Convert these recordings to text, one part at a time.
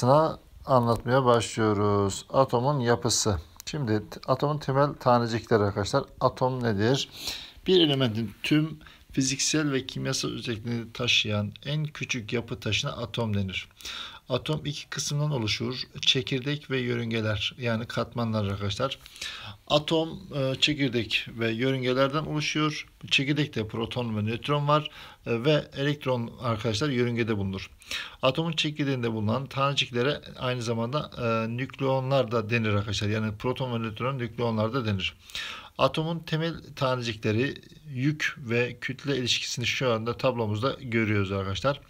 Sına anlatmaya başlıyoruz. Atomun yapısı. Şimdi atomun temel tanecikleri arkadaşlar. Atom nedir? Bir elementin tüm fiziksel ve kimyasal özelliklerini taşıyan en küçük yapı taşına atom denir. Atom iki kısımdan oluşur. Çekirdek ve yörüngeler yani katmanlar arkadaşlar. Atom e, çekirdek ve yörüngelerden oluşuyor. Çekirdekte proton ve nötron var. E, ve elektron arkadaşlar yörüngede bulunur. Atomun çekirdeğinde bulunan taneciklere aynı zamanda e, nükleonlar da denir arkadaşlar. Yani proton ve nötron nükleonlar da denir. Atomun temel tanecikleri yük ve kütle ilişkisini şu anda tablomuzda görüyoruz arkadaşlar.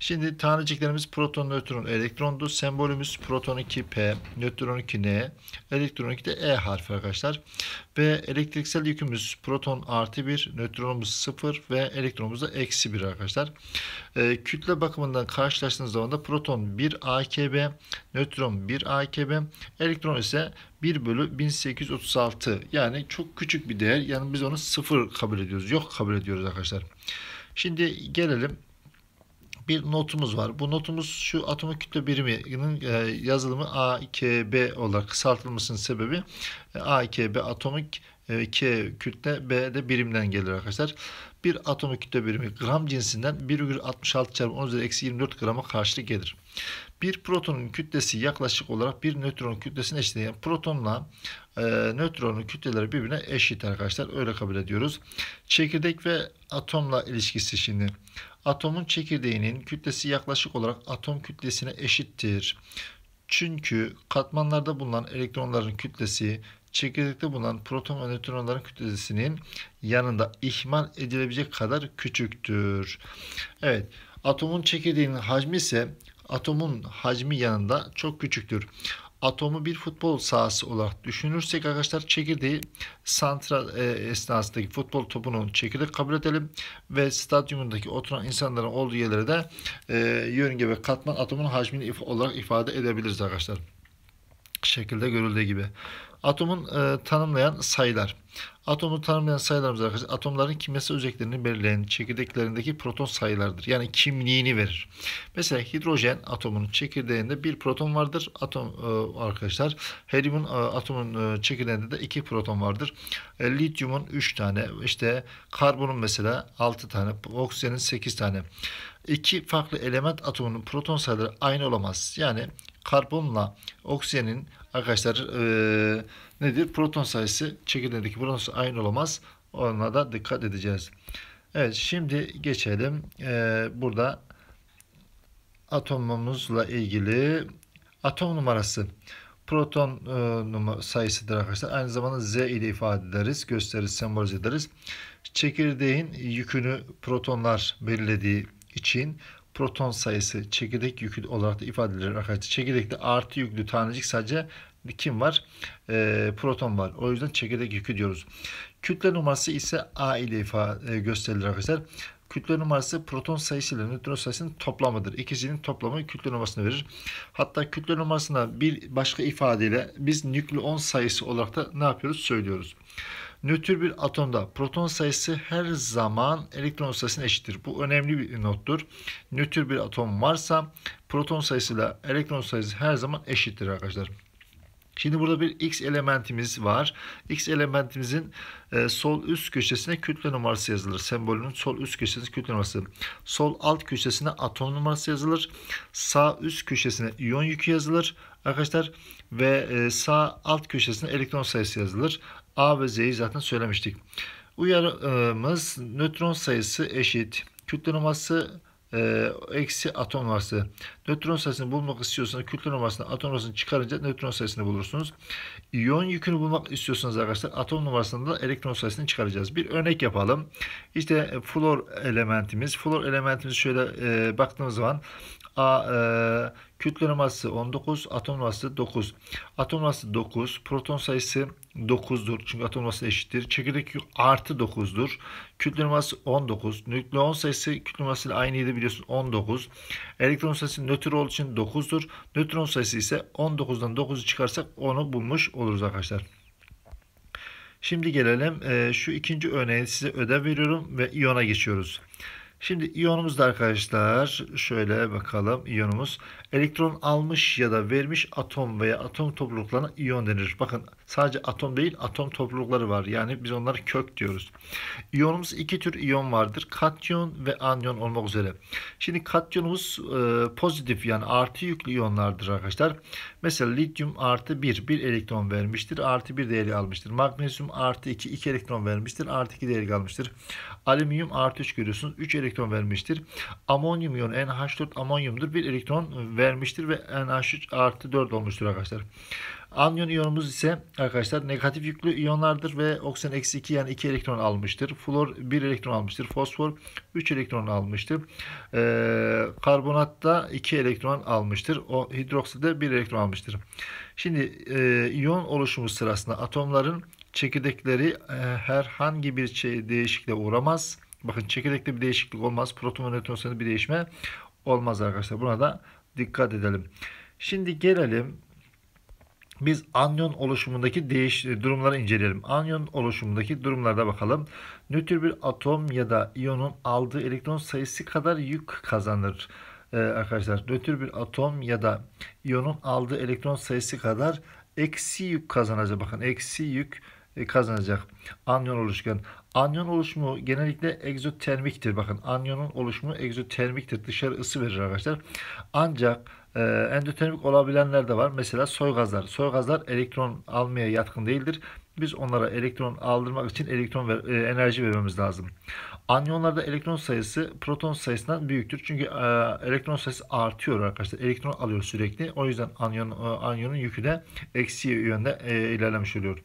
Şimdi taneciklerimiz proton, nötron, elektrondu. Sembolümüz proton 2P, nötron 2N, elektron 2 de E harfi arkadaşlar. Ve elektriksel yükümüz proton artı 1, nötronumuz 0 ve elektronumuz da eksi 1 arkadaşlar. E, kütle bakımından karşılaştığınız zaman da proton 1 AKB, nötron 1 AKB, elektron ise 1 bölü 1836 yani çok küçük bir değer. Yani biz onu sıfır kabul ediyoruz. Yok kabul ediyoruz arkadaşlar. Şimdi gelelim bir notumuz var. Bu notumuz şu atomik kütle biriminin e, yazılımı AKB olarak kısaltılmasının sebebi e, AKB atomik e, K kütle B de birimden gelir arkadaşlar. Bir atomik kütle birimi gram cinsinden 1,66 çarpı 10 üzeri eksi 24 grama karşılık gelir. Bir protonun kütlesi yaklaşık olarak bir nötronun kütlesine eşit. Yani protonla e, nötronun kütleleri birbirine eşit arkadaşlar. Öyle kabul ediyoruz. Çekirdek ve atomla ilişkisi şimdi. Atomun çekirdeğinin kütlesi yaklaşık olarak atom kütlesine eşittir. Çünkü katmanlarda bulunan elektronların kütlesi çekirdekte bulunan proton ve nötronların kütlesinin yanında ihmal edilebilecek kadar küçüktür. Evet, atomun çekirdeğinin hacmi ise atomun hacmi yanında çok küçüktür. Atomu bir futbol sahası olarak düşünürsek arkadaşlar çekirdeği santral e, esnasındaki futbol topunun çekirdek kabul edelim ve stadyumundaki oturan insanların olduğu yerlere de e, yörünge ve katman atomun hacmini if olarak ifade edebiliriz arkadaşlar şekilde görüldüğü gibi. Atomun e, tanımlayan sayılar. Atomu tanımlayan sayılarımız arkadaşlar atomların kimyasal özelliklerini belirleyen çekirdeklerindeki proton sayılardır. Yani kimliğini verir. Mesela hidrojen atomunun çekirdeğinde bir proton vardır. Atom e, arkadaşlar helyumun e, atomun e, çekirdeğinde de iki proton vardır. E, lityumun üç tane, işte karbonun mesela altı tane, oksijenin sekiz tane iki farklı element atomunun proton sayıları aynı olamaz. Yani karbonla oksijenin arkadaşlar e, nedir? Proton sayısı çekirdeğindeki proton sayısı aynı olamaz. Ona da dikkat edeceğiz. Evet şimdi geçelim. E, burada atomumuzla ilgili atom numarası proton e, numara sayısıdır arkadaşlar. Aynı zamanda Z ile ifade ederiz, gösteririz, sembolize ederiz. Çekirdeğin yükünü protonlar belirlediği için proton sayısı çekirdek yükü olarak da ifade edilir arkadaşlar. Çekirdekte artı yüklü tanecik sadece kim var? E, proton var. O yüzden çekirdek yükü diyoruz. Kütle numarası ise A ile ifade e, gösterilir arkadaşlar. Kütle numarası proton sayısı ile nötron sayısının toplamıdır. İkisinin toplamı kütle numarasını verir. Hatta kütle numarasına bir başka ifadeyle biz nükleon sayısı olarak da ne yapıyoruz? Söylüyoruz. Nötr bir atomda proton sayısı her zaman elektron sayısına eşittir. Bu önemli bir nottur. Nötr bir atom varsa proton sayısıyla elektron sayısı her zaman eşittir arkadaşlar. Şimdi burada bir x elementimiz var. x elementimizin e, sol üst köşesine kütle numarası yazılır. Sembolünün sol üst köşesine kütle numarası. Sol alt köşesine atom numarası yazılır. Sağ üst köşesine iyon yükü yazılır. Arkadaşlar ve e, sağ alt köşesine elektron sayısı yazılır. A ve Z'yi zaten söylemiştik. Uyarımız nötron sayısı eşit. Kütle numarası e, eksi atom numarası. Nötron sayısını bulmak istiyorsanız kütle numarasını atom numarasını çıkarınca nötron sayısını bulursunuz. İyon yükünü bulmak istiyorsanız arkadaşlar atom numarasını da elektron sayısını çıkaracağız. Bir örnek yapalım. İşte e, flor elementimiz. Flor elementimiz şöyle e, baktığımız zaman A e, Kütle numarası 19, atom numarası 9. Atom numarası 9, proton sayısı 9'dur. Çünkü atom numarası eşittir. Çekirdek artı 9'dur. Kütle numarası 19. Nükleon sayısı kütle numarası ile aynıydı biliyorsun 19. Elektron sayısı nötr olduğu için 9'dur. Nötron sayısı ise 19'dan 9'u çıkarsak onu bulmuş oluruz arkadaşlar. Şimdi gelelim e, şu ikinci örneği size ödev veriyorum ve iyona geçiyoruz. Şimdi iyonumuz da arkadaşlar şöyle bakalım iyonumuz Elektron almış ya da vermiş atom veya atom topluluklarına iyon denir. Bakın sadece atom değil atom toplulukları var. Yani biz onlara kök diyoruz. İyonumuz iki tür iyon vardır. Katyon ve anyon olmak üzere. Şimdi katyonumuz e, pozitif yani artı yüklü iyonlardır arkadaşlar. Mesela lityum artı 1. bir elektron vermiştir. Artı 1 değeri almıştır. Magnezyum artı 2. 2 elektron vermiştir. Artı 2 değeri almıştır. Alüminyum artı 3 görüyorsunuz. 3 elektron vermiştir. Amonyum iyonu NH4 amonyumdur. 1 elektron vermiştir ve NH3 artı 4 olmuştur arkadaşlar. Anyon iyonumuz ise arkadaşlar negatif yüklü iyonlardır ve oksijen eksi 2 yani 2 elektron almıştır. Flor 1 elektron almıştır. Fosfor 3 elektron almıştır. Ee, da 2 elektron almıştır. O hidroksilde 1 elektron almıştır. Şimdi e, iyon oluşumu sırasında atomların çekirdekleri e, herhangi bir şey değişikliğe uğramaz. Bakın çekirdekte bir değişiklik olmaz. Proton ve nötron sayısında bir değişme olmaz arkadaşlar. Buna da dikkat edelim. Şimdi gelelim biz anyon oluşumundaki değiş e, durumları inceleyelim. Anyon oluşumundaki durumlarda bakalım. Nötr bir atom ya da iyonun aldığı elektron sayısı kadar yük kazanır. Ee, arkadaşlar nötr bir atom ya da iyonun aldığı elektron sayısı kadar eksi yük kazanacak. Bakın eksi yük e, kazanacak. Anyon oluşken Anyon oluşumu genellikle egzotermiktir. Bakın anyonun oluşumu egzotermiktir. Dışarı ısı verir arkadaşlar. Ancak e, endotermik olabilenler de var. Mesela soy gazlar. Soy gazlar elektron almaya yatkın değildir. Biz onlara elektron aldırmak için elektron ver, e, enerji vermemiz lazım. Anyonlarda elektron sayısı proton sayısından büyüktür. Çünkü e, elektron sayısı artıyor arkadaşlar. Elektron alıyor sürekli. O yüzden anyon, e, anyonun yükü de eksi yönde e, ilerlemiş oluyor.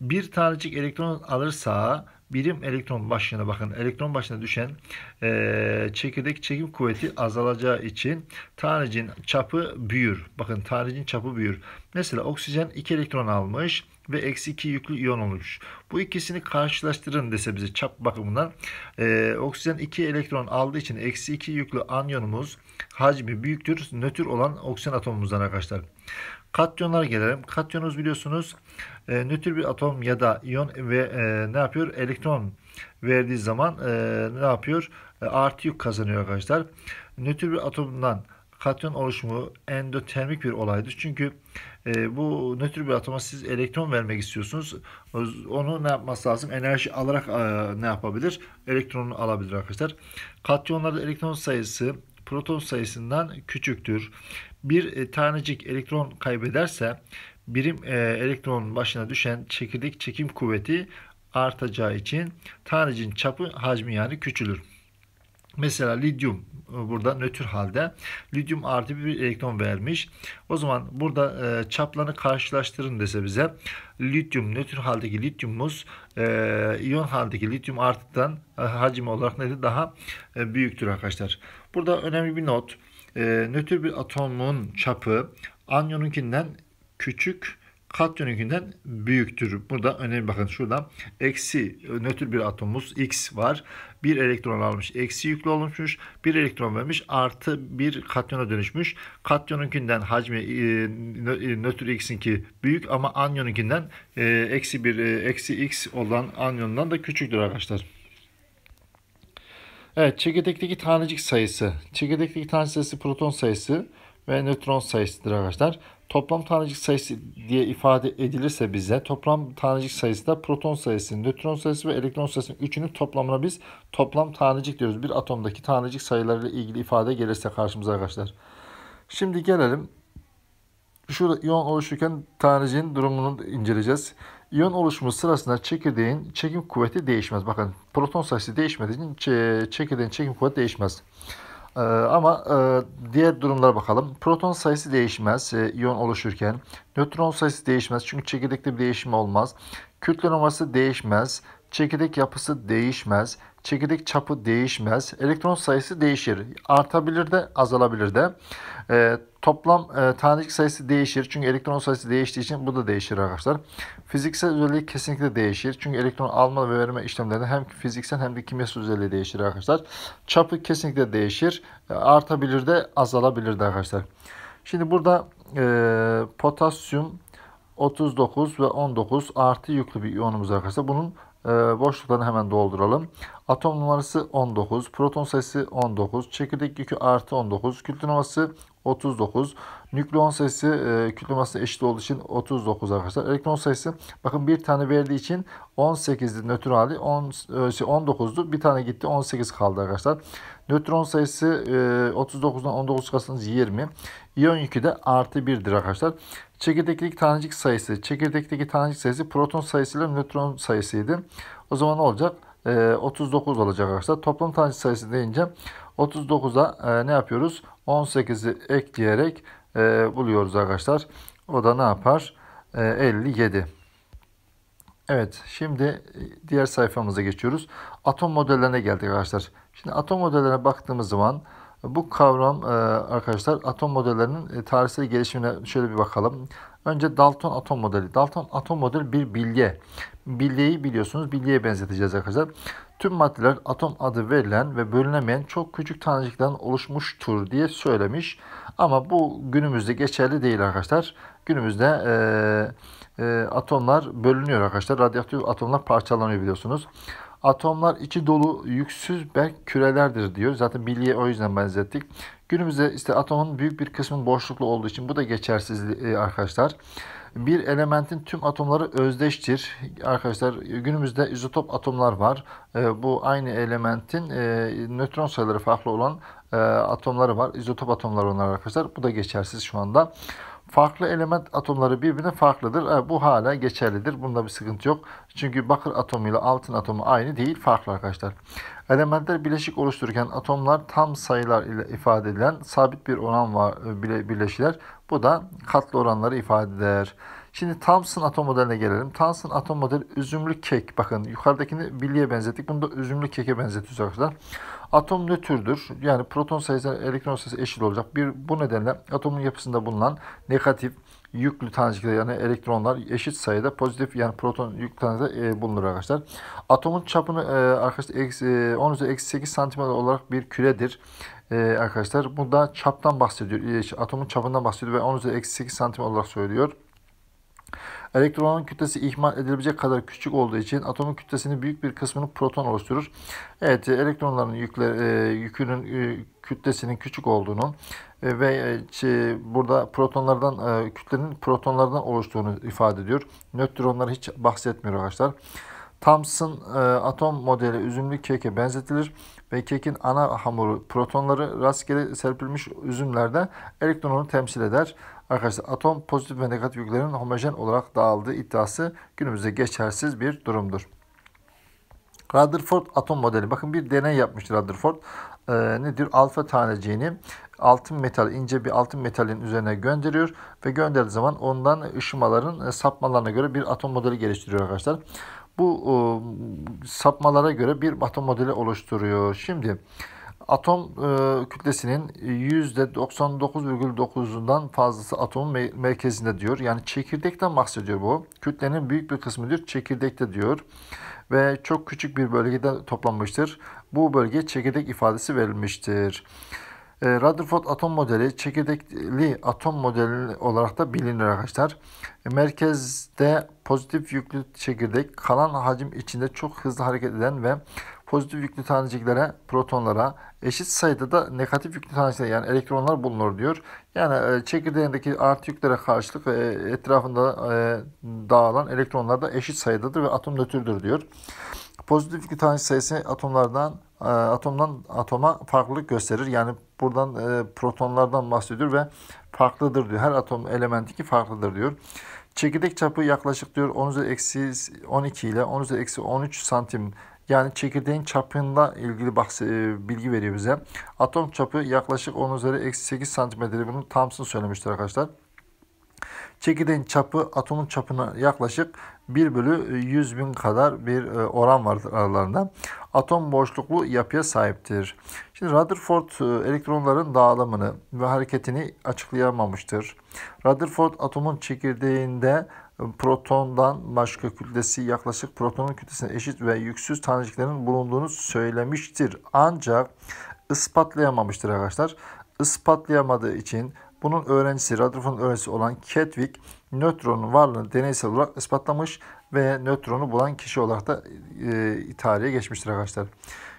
Bir tanecik elektron alırsa birim elektron başına bakın elektron başına düşen e, çekirdek çekim kuvveti azalacağı için tanecin çapı büyür. Bakın tanecin çapı büyür. Mesela oksijen 2 elektron almış ve eksi 2 yüklü iyon olmuş. Bu ikisini karşılaştırın dese bize çap bakımından e, oksijen 2 elektron aldığı için eksi 2 yüklü anyonumuz hacmi büyüktür. Nötr olan oksijen atomumuzdan arkadaşlar. Katyonlara gelelim. Katyonumuz biliyorsunuz e, nötr bir atom ya da iyon ve e, ne yapıyor? Elektron verdiği zaman e, ne yapıyor? E, artı yük kazanıyor arkadaşlar. Nötr bir atomdan katyon oluşumu endotermik bir olaydır. Çünkü e, bu nötr bir atoma siz elektron vermek istiyorsunuz. Onu ne yapması lazım? Enerji alarak e, ne yapabilir? Elektronunu alabilir arkadaşlar. Katyonlarda elektron sayısı proton sayısından küçüktür. Bir e, tanecik elektron kaybederse birim e, elektronun başına düşen çekirdek çekim kuvveti artacağı için tanecin çapı hacmi yani küçülür. Mesela lityum e, burada nötr halde. Lityum artı bir elektron vermiş. O zaman burada e, çaplarını karşılaştırın dese bize lityum nötr haldeki lityumumuz e, iyon haldeki lityum artıdan e, hacim olarak nedir? Daha e, büyüktür arkadaşlar. Burada önemli bir not. E, nötr bir atomun çapı anyonunkinden küçük kat yönünkinden büyüktür. Burada önemli bakın şurada eksi nötr bir atomumuz X var. Bir elektron almış eksi yüklü olmuş. Bir elektron vermiş artı bir katyona dönüşmüş. Katyonunkinden hacmi e, e, nötr X'inki büyük ama anyonunkinden e, eksi bir e, eksi X olan anyondan da küçüktür arkadaşlar. Evet çekirdekteki tanecik sayısı. Çekirdekteki tanecik sayısı proton sayısı ve nötron sayısıdır arkadaşlar toplam tanecik sayısı diye ifade edilirse bize toplam tanecik sayısı da proton sayısı, nötron sayısı ve elektron sayısının üçünün toplamına biz toplam tanecik diyoruz. Bir atomdaki tanecik sayılarıyla ilgili ifade gelirse karşımıza arkadaşlar. Şimdi gelelim. Şurada iyon oluşurken taneciğin durumunu inceleyeceğiz. İyon oluşumu sırasında çekirdeğin çekim kuvveti değişmez. Bakın proton sayısı değişmediği için çekirdeğin çekim kuvveti değişmez. Ee, ama e, diğer durumlara bakalım. Proton sayısı değişmez e, iyon oluşurken. Nötron sayısı değişmez çünkü çekirdekte bir değişim olmaz. Kütle numarası değişmez. Çekirdek yapısı değişmez. Çekirdek çapı değişmez. Elektron sayısı değişir. Artabilir de azalabilir de. E, toplam e, tanecik sayısı değişir. Çünkü elektron sayısı değiştiği için bu da değişir arkadaşlar. Fiziksel özelliği kesinlikle değişir. Çünkü elektron alma ve verme işlemlerinde hem fiziksel hem de kimyasal özelliği değişir arkadaşlar. Çapı kesinlikle değişir. E, artabilir de azalabilir de arkadaşlar. Şimdi burada e, potasyum 39 ve 19 artı yüklü bir iyonumuz arkadaşlar. Bunun e, boşluklarını hemen dolduralım. Atom numarası 19, proton sayısı 19, çekirdek yükü artı 19, kütle numarası 39, Nükleon sayısı e, kütle masası eşit olduğu için 39 arkadaşlar. Elektron sayısı bakın bir tane verdiği için 18'di nötr hali. 10, 19'du. Bir tane gitti. 18 kaldı arkadaşlar. Nötron sayısı e, 39'dan 19 çıkarsanız 20. İyon yükü de artı 1'dir arkadaşlar. Çekirdekteki tanecik sayısı. Çekirdekteki tanecik sayısı proton sayısıyla nötron sayısıydı. O zaman ne olacak? E, 39 olacak arkadaşlar. Toplam tanecik sayısı deyince 39'a e, ne yapıyoruz? 18'i ekleyerek e, buluyoruz arkadaşlar. O da ne yapar? E, 57. Evet şimdi e, diğer sayfamıza geçiyoruz. Atom modellerine geldik arkadaşlar. Şimdi atom modellerine baktığımız zaman bu kavram e, arkadaşlar atom modellerinin e, tarihsel gelişimine şöyle bir bakalım. Önce Dalton atom modeli. Dalton atom modeli bir bilge bilyeyi biliyorsunuz bilyeye benzeteceğiz arkadaşlar. Tüm maddeler atom adı verilen ve bölünemeyen çok küçük taneciklerden oluşmuştur diye söylemiş. Ama bu günümüzde geçerli değil arkadaşlar. Günümüzde e, e, atomlar bölünüyor arkadaşlar. Radyoaktif atomlar parçalanıyor biliyorsunuz. Atomlar içi dolu yüksüz berk kürelerdir diyor. Zaten bilgiye o yüzden benzettik. Günümüzde işte atomun büyük bir kısmının boşluklu olduğu için bu da geçersiz e, Arkadaşlar bir elementin tüm atomları özdeştir. Arkadaşlar günümüzde izotop atomlar var. Ee, bu aynı elementin e, nötron sayıları farklı olan e, atomları var. İzotop atomlar onlar arkadaşlar. Bu da geçersiz şu anda farklı element atomları birbirine farklıdır. E, bu hala geçerlidir. Bunda bir sıkıntı yok. Çünkü bakır atomu ile altın atomu aynı değil. Farklı arkadaşlar. Elementler bileşik oluştururken atomlar tam sayılar ile ifade edilen sabit bir oran var, e, bile, birleşiler. Bu da katlı oranları ifade eder. Şimdi Thomson atom modeline gelelim. Thomson atom modeli üzümlü kek. Bakın yukarıdakini bilye benzettik. Bunu da üzümlü keke benzetiyoruz arkadaşlar. Atom nötrdür. Yani proton sayısı elektron sayısı eşit olacak. Bir bu nedenle atomun yapısında bulunan negatif yüklü tanecikler yani elektronlar eşit sayıda pozitif yani proton yüklü tanecikler e, bulunur arkadaşlar. Atomun çapını e, arkadaşlar eksi, 10 e, üzeri eksi 8 santimetre olarak bir küredir. E, arkadaşlar bunda çaptan bahsediyor. E, atomun çapından bahsediyor ve 10 üzeri eksi 8 santimetre olarak söylüyor. Elektronun kütlesi ihmal edilebilecek kadar küçük olduğu için atomun kütlesinin büyük bir kısmını proton oluşturur. Evet elektronların yükle, e, yükünün e, kütlesinin küçük olduğunu e, ve burada protonlardan kütlenin protonlardan oluştuğunu ifade ediyor. Nötronları hiç bahsetmiyor arkadaşlar. Thomson e, atom modeli üzümlü keke benzetilir ve kekin ana hamuru protonları rastgele serpilmiş üzümlerde elektronu temsil eder. Arkadaşlar atom pozitif ve negatif yüklerin homojen olarak dağıldığı iddiası günümüzde geçersiz bir durumdur. Rutherford atom modeli. Bakın bir deney yapmıştır Rutherford. Ee, nedir? Alfa taneciğini altın metal, ince bir altın metalin üzerine gönderiyor ve gönderdiği zaman ondan ışımaların e, sapmalarına göre bir atom modeli geliştiriyor arkadaşlar. Bu e, sapmalara göre bir atom modeli oluşturuyor. Şimdi Atom e, kütlesinin %99,9'undan fazlası atomun me merkezinde diyor. Yani çekirdekten bahsediyor bu. Kütlenin büyük bir kısmı diyor çekirdekte diyor. Ve çok küçük bir bölgede toplanmıştır. Bu bölge çekirdek ifadesi verilmiştir. E, Rutherford atom modeli çekirdekli atom modeli olarak da bilinir arkadaşlar. E, merkezde pozitif yüklü çekirdek kalan hacim içinde çok hızlı hareket eden ve pozitif yüklü taneciklere protonlara, eşit sayıda da negatif yüklü tanecikler yani elektronlar bulunur diyor. Yani e, çekirdeğindeki artı yüklere karşılık e, etrafında e, dağılan elektronlar da eşit sayıdadır ve atom nötrdür diyor. Pozitif yüklü tanecik sayısı atomlardan atomdan atoma farklılık gösterir. Yani buradan protonlardan bahsediyor ve farklıdır diyor. Her atom elementi ki farklıdır diyor. Çekirdek çapı yaklaşık diyor 10 üzeri eksi 12 ile 10 üzeri eksi 13 santim yani çekirdeğin çapında ilgili e, bilgi veriyor bize. Atom çapı yaklaşık 10 üzeri eksi 8 santimetre. Bunu Thompson söylemiştir arkadaşlar. Çekirdeğin çapı atomun çapına yaklaşık 1 bölü 100 e, bin kadar bir e, oran vardır aralarında. Atom boşluklu yapıya sahiptir. Şimdi Rutherford elektronların dağılımını ve hareketini açıklayamamıştır. Rutherford atomun çekirdeğinde protondan başka kütlesi yaklaşık protonun kütlesine eşit ve yüksüz taneciklerin bulunduğunu söylemiştir. Ancak ispatlayamamıştır arkadaşlar. Ispatlayamadığı için bunun öğrencisi, Rutherford'un öğrencisi olan Kedwick nötronun varlığını deneysel olarak ispatlamış ve nötronu bulan kişi olarak da e, tarihe geçmiştir arkadaşlar.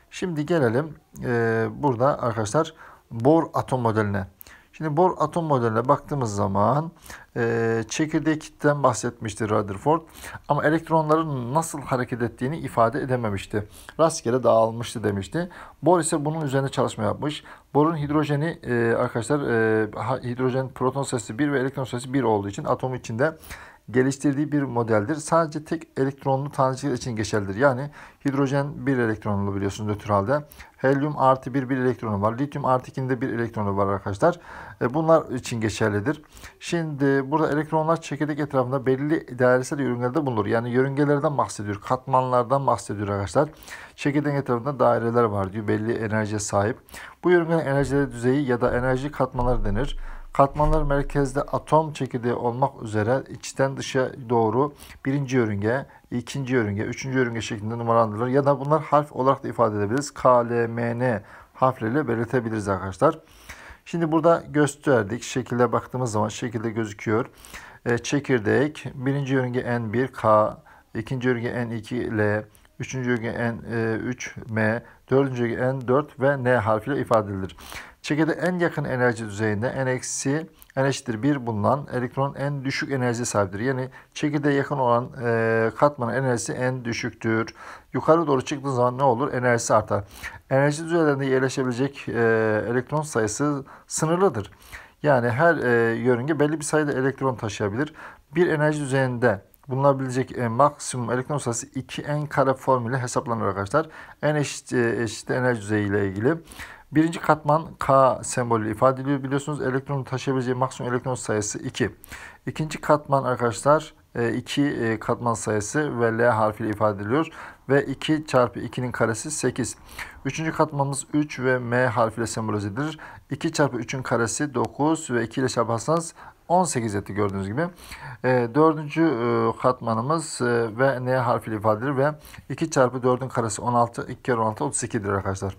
Şimdi gelelim e, burada arkadaşlar Bohr atom modeline. Şimdi Bohr atom modeline baktığımız zaman e, çekirdek kitten bahsetmişti Rutherford ama elektronların nasıl hareket ettiğini ifade edememişti. Rastgele dağılmıştı demişti. Bohr ise bunun üzerine çalışma yapmış. Borun hidrojeni e, arkadaşlar e, hidrojen proton sayısı 1 ve elektron sayısı 1 olduğu için atom içinde geliştirdiği bir modeldir. Sadece tek elektronlu tanecikler için geçerlidir. Yani hidrojen bir elektronlu biliyorsunuz nötr halde. Helyum artı bir bir elektronu var. Lityum artı ikinde bir elektronu var arkadaşlar. E, bunlar için geçerlidir. Şimdi burada elektronlar çekirdek etrafında belli değersel yörüngelerde bulunur. Yani yörüngelerden bahsediyor. Katmanlardan bahsediyor arkadaşlar. Çekirdeğin etrafında daireler var diyor. Belli enerjiye sahip. Bu yörüngenin enerjileri düzeyi ya da enerji katmanları denir. Katmanlar merkezde atom çekirdeği olmak üzere içten dışa doğru birinci yörünge, ikinci yörünge, üçüncü yörünge şeklinde numaralandırılır. Ya da bunlar harf olarak da ifade edebiliriz. K, L, M, N harfleriyle belirtebiliriz arkadaşlar. Şimdi burada gösterdik. Şekilde baktığımız zaman şekilde gözüküyor. E, çekirdek birinci yörünge N1, K, ikinci yörünge N2, L, üçüncü yörünge N3, e, M, dördüncü yörünge N4 ve N harfiyle ifade edilir. Çekirde en yakın enerji düzeyinde n eksi n eşittir 1 bulunan elektron en düşük enerji sahibidir. Yani çekirdeğe yakın olan e, katmanın enerjisi en düşüktür. Yukarı doğru çıktığı zaman ne olur? Enerjisi artar. Enerji düzeylerinde yerleşebilecek e, elektron sayısı sınırlıdır. Yani her e, yörünge belli bir sayıda elektron taşıyabilir. Bir enerji düzeyinde bulunabilecek e, maksimum elektron sayısı 2n kare formülü hesaplanır arkadaşlar. En eşit, e, eşit enerji düzeyi ile ilgili Birinci katman K sembolü ifade ediliyor. Biliyorsunuz elektronun taşıyabileceği maksimum elektron sayısı 2. İkinci katman arkadaşlar 2 e, e, katman sayısı ve L harfiyle ifade ediliyor. Ve 2 çarpı 2'nin karesi 8. Üçüncü katmanımız 3 ve M harfiyle sembolize edilir. 2 çarpı 3'ün karesi 9 ve 2 ile çarparsanız 18 etti gördüğünüz gibi. E, dördüncü e, katmanımız e, ve N harfiyle ifade edilir ve 2 çarpı 4'ün karesi 16, 2 kere 16 32'dir arkadaşlar.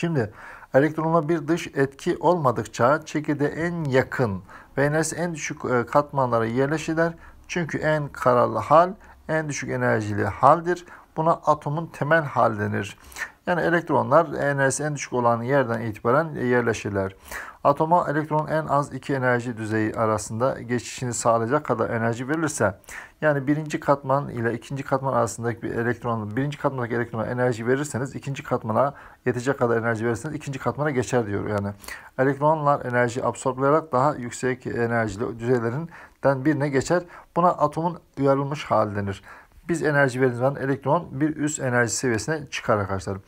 Şimdi elektronla bir dış etki olmadıkça çekirde en yakın ve enerjisi en düşük e, katmanlara yerleşirler. Çünkü en kararlı hal en düşük enerjili haldir. Buna atomun temel hal denir. Yani elektronlar enerjisi en düşük olan yerden itibaren yerleşirler. Atoma elektron en az iki enerji düzeyi arasında geçişini sağlayacak kadar enerji verilirse, yani birinci katman ile ikinci katman arasındaki bir elektronun birinci katmandaki elektrona enerji verirseniz, ikinci katmana yetecek kadar enerji verirseniz, ikinci katmana geçer diyor yani. Elektronlar enerji absorplayarak daha yüksek enerjili düzeylerinden birine geçer. Buna atomun uyarılmış hali denir biz enerji verdiğimiz zaman elektron bir üst enerji seviyesine çıkar arkadaşlar.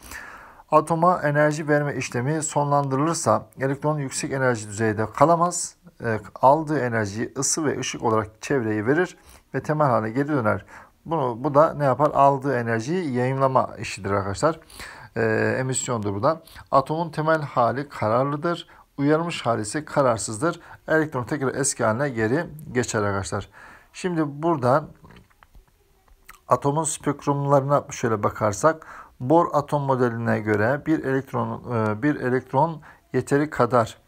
Atoma enerji verme işlemi sonlandırılırsa elektron yüksek enerji düzeyde kalamaz. E, aldığı enerjiyi ısı ve ışık olarak çevreye verir ve temel hale geri döner. Bunu, bu da ne yapar? Aldığı enerjiyi yayınlama işidir arkadaşlar. E, emisyondur bu da. Atomun temel hali kararlıdır. Uyarmış hali ise kararsızdır. Elektron tekrar eski haline geri geçer arkadaşlar. Şimdi buradan atomun spektrumlarına şöyle bakarsak Bohr atom modeline göre bir elektron e, bir elektron yeteri kadar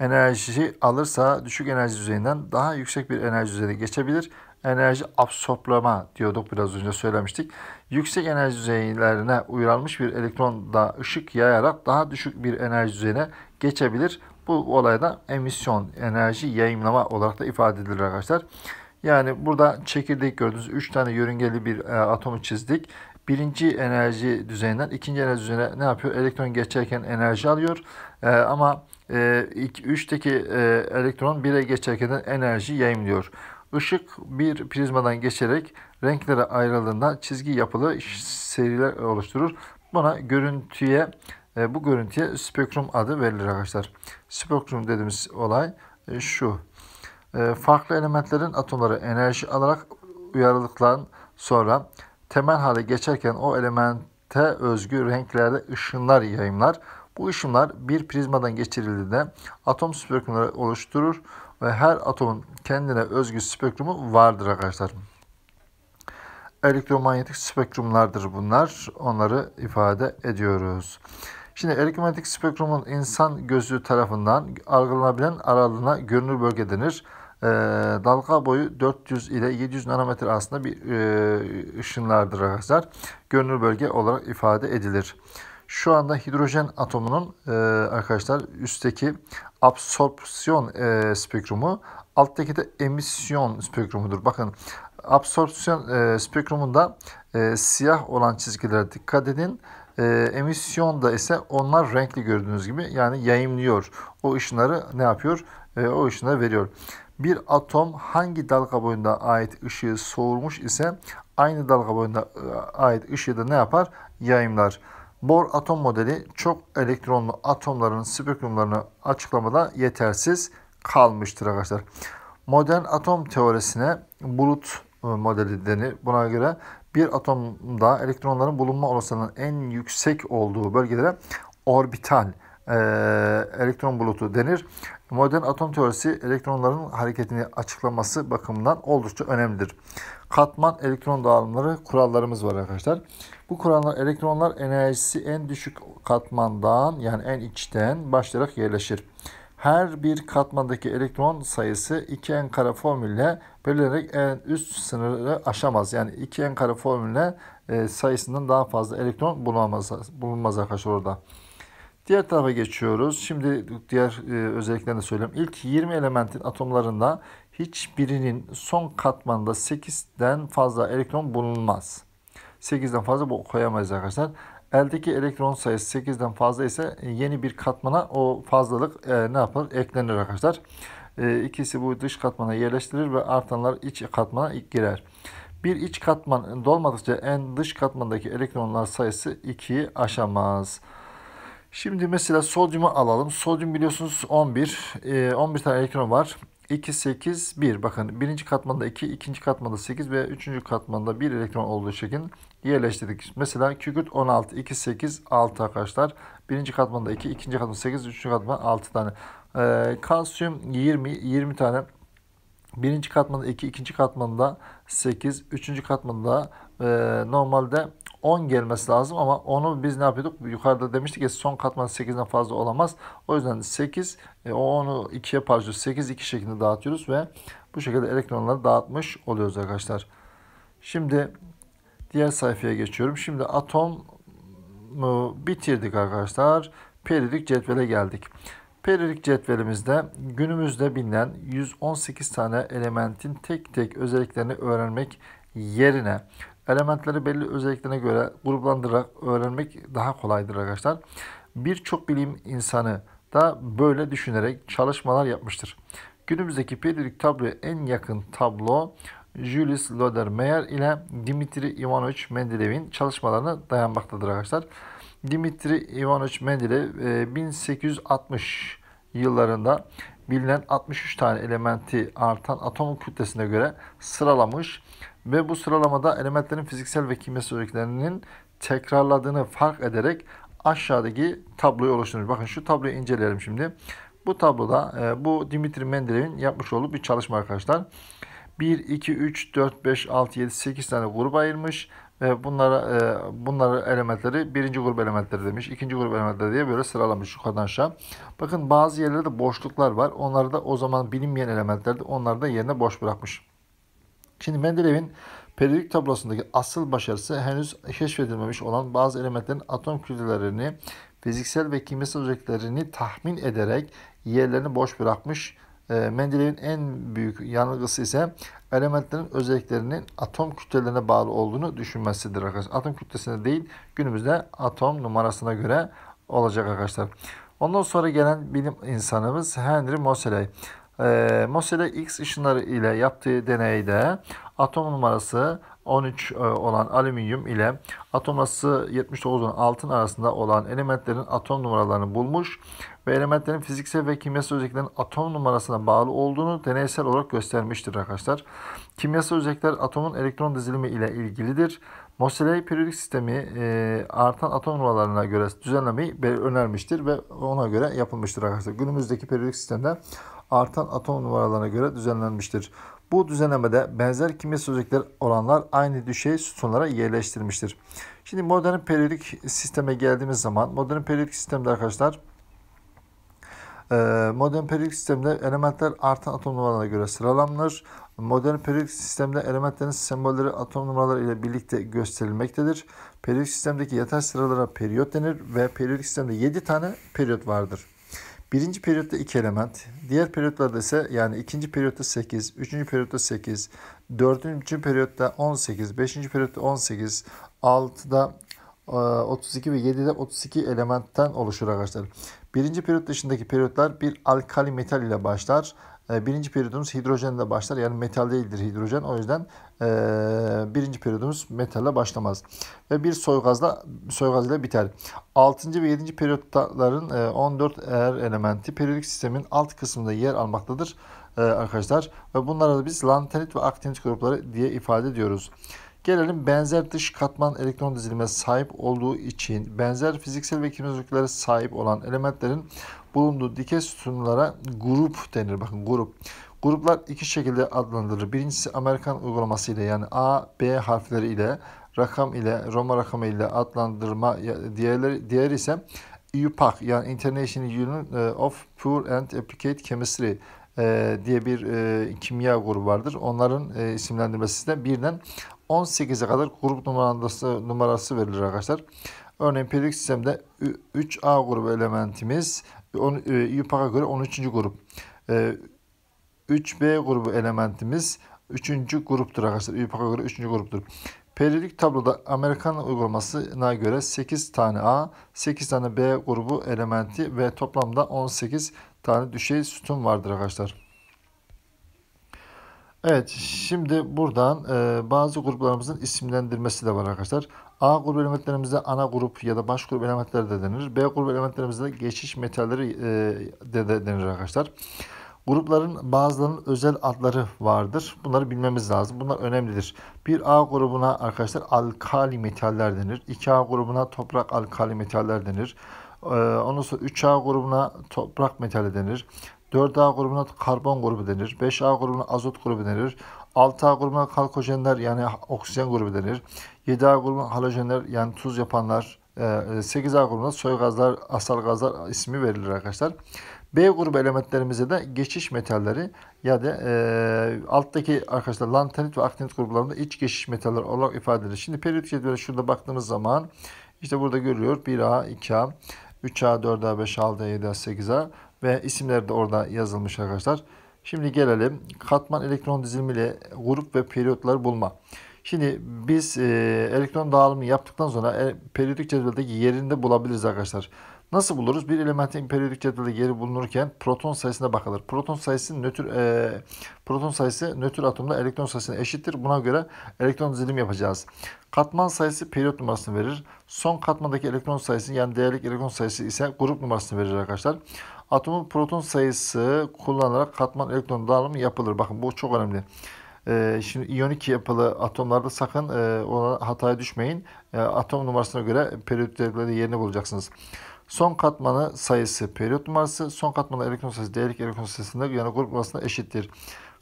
enerji alırsa düşük enerji düzeyinden daha yüksek bir enerji düzeyine geçebilir. Enerji absorplama diyorduk biraz önce söylemiştik. Yüksek enerji düzeylerine uyarılmış bir elektron da ışık yayarak daha düşük bir enerji düzeyine geçebilir. Bu olayda emisyon, enerji yayımlama olarak da ifade edilir arkadaşlar. Yani burada çekirdek gördünüz. 3 tane yörüngeli bir e, atomu çizdik. Birinci enerji düzeyinden ikinci enerji düzeyine ne yapıyor? Elektron geçerken enerji alıyor. E, ama e, 3'teki e, elektron 1'e geçerken enerji yayımlıyor. Işık bir prizmadan geçerek renklere ayrıldığında çizgi yapılı seriler oluşturur. Buna görüntüye e, bu görüntüye spektrum adı verilir arkadaşlar. Spektrum dediğimiz olay e, şu. Ee, farklı elementlerin atomları enerji alarak uyarıldıktan sonra temel hale geçerken o elemente özgü renklerde ışınlar yayımlar. Bu ışınlar bir prizmadan geçirildiğinde atom spektrumları oluşturur ve her atomun kendine özgü spektrumu vardır arkadaşlar. Elektromanyetik spektrumlardır bunlar. Onları ifade ediyoruz. Şimdi elektromanyetik spektrumun insan gözü tarafından algılanabilen aralığına görünür bölge denir. E, dalga boyu 400 ile 700 nanometre arasında bir e, ışınlardır arkadaşlar. Görünür bölge olarak ifade edilir. Şu anda hidrojen atomunun e, arkadaşlar üstteki absorpsiyon e, spektrumu, alttaki de emisyon spektrumudur. Bakın absorpsiyon e, spektrumunda e, siyah olan çizgilere dikkat edin. E, ee, emisyonda ise onlar renkli gördüğünüz gibi yani yayımlıyor. O ışınları ne yapıyor? E, o ışınları veriyor. Bir atom hangi dalga boyunda ait ışığı soğurmuş ise aynı dalga boyunda e, ait ışığı da ne yapar? Yayımlar. Bor atom modeli çok elektronlu atomların spektrumlarını açıklamada yetersiz kalmıştır arkadaşlar. Modern atom teorisine bulut e, modeli denir. Buna göre bir atomda elektronların bulunma olasılığının en yüksek olduğu bölgelere orbital e, elektron bulutu denir. Modern atom teorisi elektronların hareketini açıklaması bakımından oldukça önemlidir. Katman elektron dağılımları kurallarımız var arkadaşlar. Bu kurallar elektronlar enerjisi en düşük katmandan yani en içten başlayarak yerleşir. Her bir katmandaki elektron sayısı 2n kare formülle belirlenerek en üst sınırı aşamaz. Yani iki n kare formülüne e, sayısından daha fazla elektron bulunamaz, bulunmaz arkadaşlar orada. Diğer tarafa geçiyoruz. Şimdi diğer e, özelliklerini söyleyeyim. İlk 20 elementin atomlarında hiçbirinin son katmanda 8'den fazla elektron bulunmaz. 8'den fazla bu koyamayız arkadaşlar. Eldeki elektron sayısı 8'den fazla ise yeni bir katmana o fazlalık e, ne yapar? Eklenir Arkadaşlar e, ikisi bu dış katmana yerleştirilir ve artanlar iç katmana girer. Bir iç katman dolmadıkça en dış katmandaki elektronlar sayısı 2'yi aşamaz. Şimdi mesela sodyumu alalım. Sodyum biliyorsunuz 11. E, 11 tane elektron var. 2, 8, 1. Bakın birinci katmanda 2, ikinci katmanda 8 ve üçüncü katmanda 1 elektron olduğu şekil yerleştirdik. Mesela kükürt 16, 2, 8, 6 arkadaşlar. Birinci katmanda 2, ikinci katmanda 8, üçüncü katmanda 6 tane. E, kalsiyum 20, 20 tane. Birinci katmanda 2, ikinci katmanda 8, üçüncü katmanda e, normalde 10 gelmesi lazım ama onu biz ne yapıyorduk? Yukarıda demiştik ya son katman 8'den fazla olamaz. O yüzden 8, e, o 10'u 2'ye parçalıyoruz. 8, 2 şeklinde dağıtıyoruz ve bu şekilde elektronları dağıtmış oluyoruz arkadaşlar. Şimdi diğer sayfaya geçiyorum. Şimdi atomu bitirdik arkadaşlar. Periyodik cetvele geldik. Periyodik cetvelimizde günümüzde bilinen 118 tane elementin tek tek özelliklerini öğrenmek yerine elementleri belli özelliklerine göre gruplandırarak öğrenmek daha kolaydır arkadaşlar. Birçok bilim insanı da böyle düşünerek çalışmalar yapmıştır. Günümüzdeki periyodik tabloya en yakın tablo Julius Lodermeyer ile Dimitri Ivanovich Mendeleev'in çalışmalarına dayanmaktadır arkadaşlar. Dimitri Ivanovich Mendeleev 1860 yıllarında bilinen 63 tane elementi artan atom kütlesine göre sıralamış ve bu sıralamada elementlerin fiziksel ve kimyasal özelliklerinin tekrarladığını fark ederek aşağıdaki tabloyu oluşturmuş. Bakın şu tabloyu inceleyelim şimdi. Bu tabloda e, bu Dimitri Mendeleev'in yapmış olduğu bir çalışma arkadaşlar. 1, 2, 3, 4, 5, 6, 7, 8 tane grup ayırmış bunlara e, bunları elementleri birinci grup elementleri demiş. ikinci grup elementleri diye böyle sıralamış yukarıdan aşağı. Bakın bazı yerlerde boşluklar var. Onları da o zaman bilinmeyen elementlerdi. onları da yerine boş bırakmış. Şimdi Mendeleev'in periyodik tablosundaki asıl başarısı henüz keşfedilmemiş olan bazı elementlerin atom kütlelerini, fiziksel ve kimyasal özelliklerini tahmin ederek yerlerini boş bırakmış ee, Mendeleev'in en büyük yanılgısı ise elementlerin özelliklerinin atom kütlelerine bağlı olduğunu düşünmesidir arkadaşlar. Atom kütlesine değil günümüzde atom numarasına göre olacak arkadaşlar. Ondan sonra gelen bilim insanımız Henry Moseley. Ee, Moseley X ışınları ile yaptığı deneyde Atom numarası 13 e, olan alüminyum ile atom numarası 79 olan altın arasında olan elementlerin atom numaralarını bulmuş ve elementlerin fiziksel ve kimyasal özelliklerin atom numarasına bağlı olduğunu deneysel olarak göstermiştir arkadaşlar. Kimyasal özellikler atomun elektron dizilimi ile ilgilidir. Moseley periyodik sistemi e, artan atom numaralarına göre düzenlemeyi önermiştir ve ona göre yapılmıştır arkadaşlar. Günümüzdeki periyodik sistemde artan atom numaralarına göre düzenlenmiştir. Bu düzenlemede benzer kimya özellikleri olanlar aynı düşey sütunlara yerleştirmiştir. Şimdi modern periyodik sisteme geldiğimiz zaman modern periyodik sistemde arkadaşlar e, modern periyodik sistemde elementler artan atom numaralarına göre sıralanır. Modern periyodik sistemde elementlerin sembolleri atom numaraları ile birlikte gösterilmektedir. Periyodik sistemdeki yatay sıralara periyot denir ve periyodik sistemde 7 tane periyot vardır. Birinci periyotta iki element, diğer periyotlarda ise yani ikinci periyotta 8, üçüncü periyotta 8, dördüncü periyotta 18, beşinci periyotta 18, altıda 32 e, ve 7'de 32 elementten oluşur arkadaşlar. Birinci periyot dışındaki periyotlar bir alkali metal ile başlar ee, birinci periyodumuz hidrojenle başlar. Yani metal değildir hidrojen. O yüzden ee, birinci periyodumuz metalle başlamaz. Ve bir soygazla soygaz ile biter. altıncı ve yedinci periyotların 14 ee, er elementi periyodik sistemin alt kısmında yer almaktadır arkadaşlar. Ve bunlara da biz lantanit ve aktinit grupları diye ifade ediyoruz. Gelelim benzer dış katman elektron dizilimine sahip olduğu için benzer fiziksel ve kinetik sahip olan elementlerin bulunduğu dikey sütunlara grup denir. Bakın grup. Gruplar iki şekilde adlandırılır. Birincisi Amerikan uygulaması ile yani A, B harfleri ile rakam ile Roma rakamı ile adlandırma diğerleri diğer ise IUPAC e yani International Union eh, of Pure and Applied Chemistry eh, diye bir eh, kimya grubu vardır. Onların isimlendirmesi de birden 18'e kadar grup numarası, numarası verilir arkadaşlar. Örneğin periyodik sistemde 3A grubu elementimiz On, e, İYÜPAK'a göre 13. grup. E, 3B grubu elementimiz 3. gruptur arkadaşlar. İYÜPAK'a göre 3. gruptur. Periyodik tabloda Amerikan uygulamasına göre 8 tane A, 8 tane B grubu elementi ve toplamda 18 tane düşey sütun vardır arkadaşlar. Evet şimdi buradan e, bazı gruplarımızın isimlendirmesi de var arkadaşlar. A grup elementlerimizde ana grup ya da baş grup elementleri de denir. B grup elementlerimizde geçiş metalleri e, de, de denir arkadaşlar. Grupların bazılarının özel adları vardır. Bunları bilmemiz lazım. Bunlar önemlidir. Bir A grubuna arkadaşlar alkali metaller denir. 2A grubuna toprak alkali metaller denir. Ee, ondan sonra 3A grubuna toprak metali denir. 4A grubuna karbon grubu denir. 5A grubuna azot grubu denir. 6A grubuna kalkojenler yani oksijen grubu denir. 7A grubunun halojenler yani tuz yapanlar, 8A e, e, grubuna soy gazlar, asal gazlar ismi verilir arkadaşlar. B grubu elementlerimize de geçiş metalleri ya da e, alttaki arkadaşlar lantanit ve aktinit gruplarında iç geçiş metaller olarak ifade edilir. Şimdi periyodik cetvele şurada baktığımız zaman işte burada görüyor 1A, 2A, 3A, 4A, 5A, 6A, 7A, 8A ve isimler de orada yazılmış arkadaşlar. Şimdi gelelim katman elektron dizilimiyle grup ve periyotları bulma. Şimdi biz e, elektron dağılımı yaptıktan sonra e, periyodik cetveldeki yerinde bulabiliriz arkadaşlar. Nasıl buluruz? Bir elementin periyodik cetvelde yeri bulunurken proton sayısına bakılır. Proton sayısı nötr e, proton sayısı nötr atomda elektron sayısına eşittir. Buna göre elektron dizilim yapacağız. Katman sayısı periyot numarasını verir. Son katmandaki elektron sayısı yani değerlik elektron sayısı ise grup numarasını verir arkadaşlar. Atomun proton sayısı kullanarak katman elektron dağılımı yapılır. Bakın bu çok önemli. Ee, şimdi iyonik yapılı atomlarda sakın e, ona hataya düşmeyin. E, atom numarasına göre periyot değerleri yerini bulacaksınız. Son katmanı sayısı periyot numarası, son katmanı elektron sayısı değerlik elektron sayısında yani grup numarasına eşittir.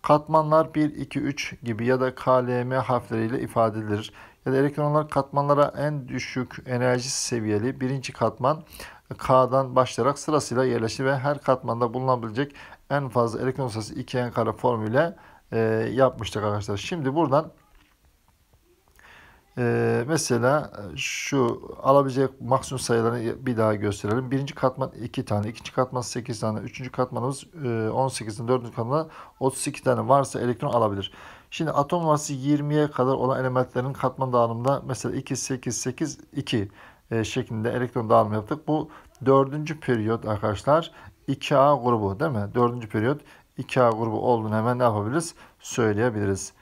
Katmanlar 1, 2, 3 gibi ya da KLM harfleriyle ifade edilir. Ya da elektronlar katmanlara en düşük enerji seviyeli birinci katman e, K'dan başlayarak sırasıyla yerleşir ve her katmanda bulunabilecek en fazla elektron sayısı 2n kare formüle e, yapmıştık arkadaşlar. Şimdi buradan ee, mesela şu alabilecek maksimum sayılarını bir daha gösterelim. Birinci katman 2 tane, ikinci katman 8 tane, üçüncü katmanımız 18'in e, dördüncü katmanı 32 tane varsa elektron alabilir. Şimdi atom varsa 20'ye kadar olan elementlerin katman dağılımında mesela 2, 8, 8, 2 şeklinde elektron dağılımı yaptık. Bu dördüncü periyot arkadaşlar 2A grubu değil mi? Dördüncü periyot 2A grubu olduğunu hemen ne yapabiliriz? Söyleyebiliriz.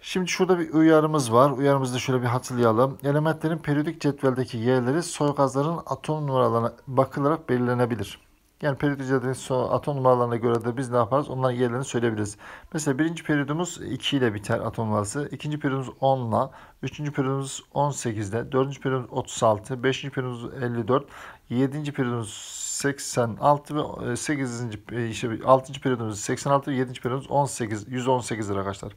Şimdi şurada bir uyarımız var. Uyarımızı da şöyle bir hatırlayalım. Elementlerin periyodik cetveldeki yerleri gazların atom numaralarına bakılarak belirlenebilir. Yani periyot icadının son atom numaralarına göre de biz ne yaparız? Onların yerlerini söyleyebiliriz. Mesela birinci periyodumuz 2 ile biter atom numarası. İkinci periyodumuz 10 ile. Üçüncü periyodumuz 18 ile. Dördüncü periyodumuz 36. Beşinci periyodumuz 54. Yedinci periyodumuz 86 ve 8. E, e, işte 6. periyodumuz 86 ve 7. periyodumuz 18 118 lira arkadaşlar.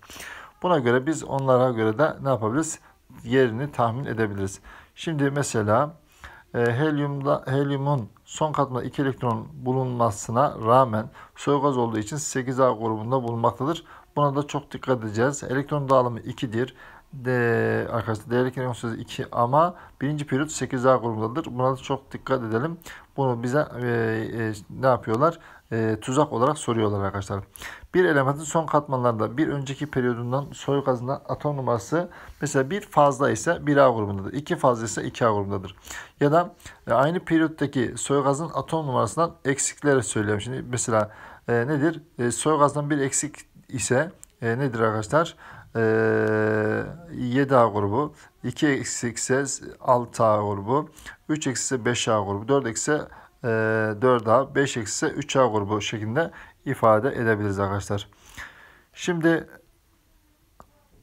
Buna göre biz onlara göre de ne yapabiliriz? Yerini tahmin edebiliriz. Şimdi mesela e, helyumda helyumun son katında 2 elektron bulunmasına rağmen soğuk gaz olduğu için 8A grubunda bulunmaktadır. Buna da çok dikkat edeceğiz. Elektron dağılımı 2'dir. De, arkadaşlar değerli elektron sayısı 2 ama birinci periyot 8A grubundadır. Buna da çok dikkat edelim. Bunu bize e, e, ne yapıyorlar? E, tuzak olarak soruyorlar arkadaşlar. Bir elementin son katmanlarında bir önceki periyodundan soy gazına atom numarası mesela bir fazla ise 1A grubundadır. 2 fazla ise 2A grubundadır. Ya da e, aynı periyottaki soy gazın atom numarasından eksikleri söyleyeyim. Şimdi mesela e, nedir? E, soy gazdan bir eksik ise e, nedir arkadaşlar? E, 7A grubu, 2 eksik ise 6A grubu, 3 eksik ise 5A grubu, 4 eksik ise 4A, 5 eksisi 3A grubu şeklinde ifade edebiliriz arkadaşlar. Şimdi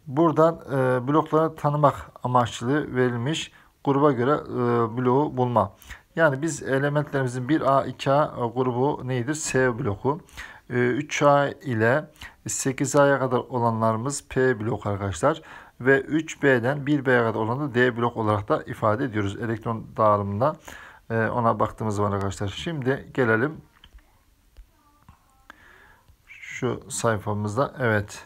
buradan e, blokları tanımak amaçlı verilmiş gruba göre e, bloğu bulma. Yani biz elementlerimizin 1A, 2A e, grubu neydir? S bloku. 3A e, ile 8A'ya kadar olanlarımız P blok arkadaşlar. Ve 3B'den 1B'ye kadar olanı D blok olarak da ifade ediyoruz. Elektron dağılımında e, ona baktığımız zaman arkadaşlar. Şimdi gelelim şu sayfamızda evet.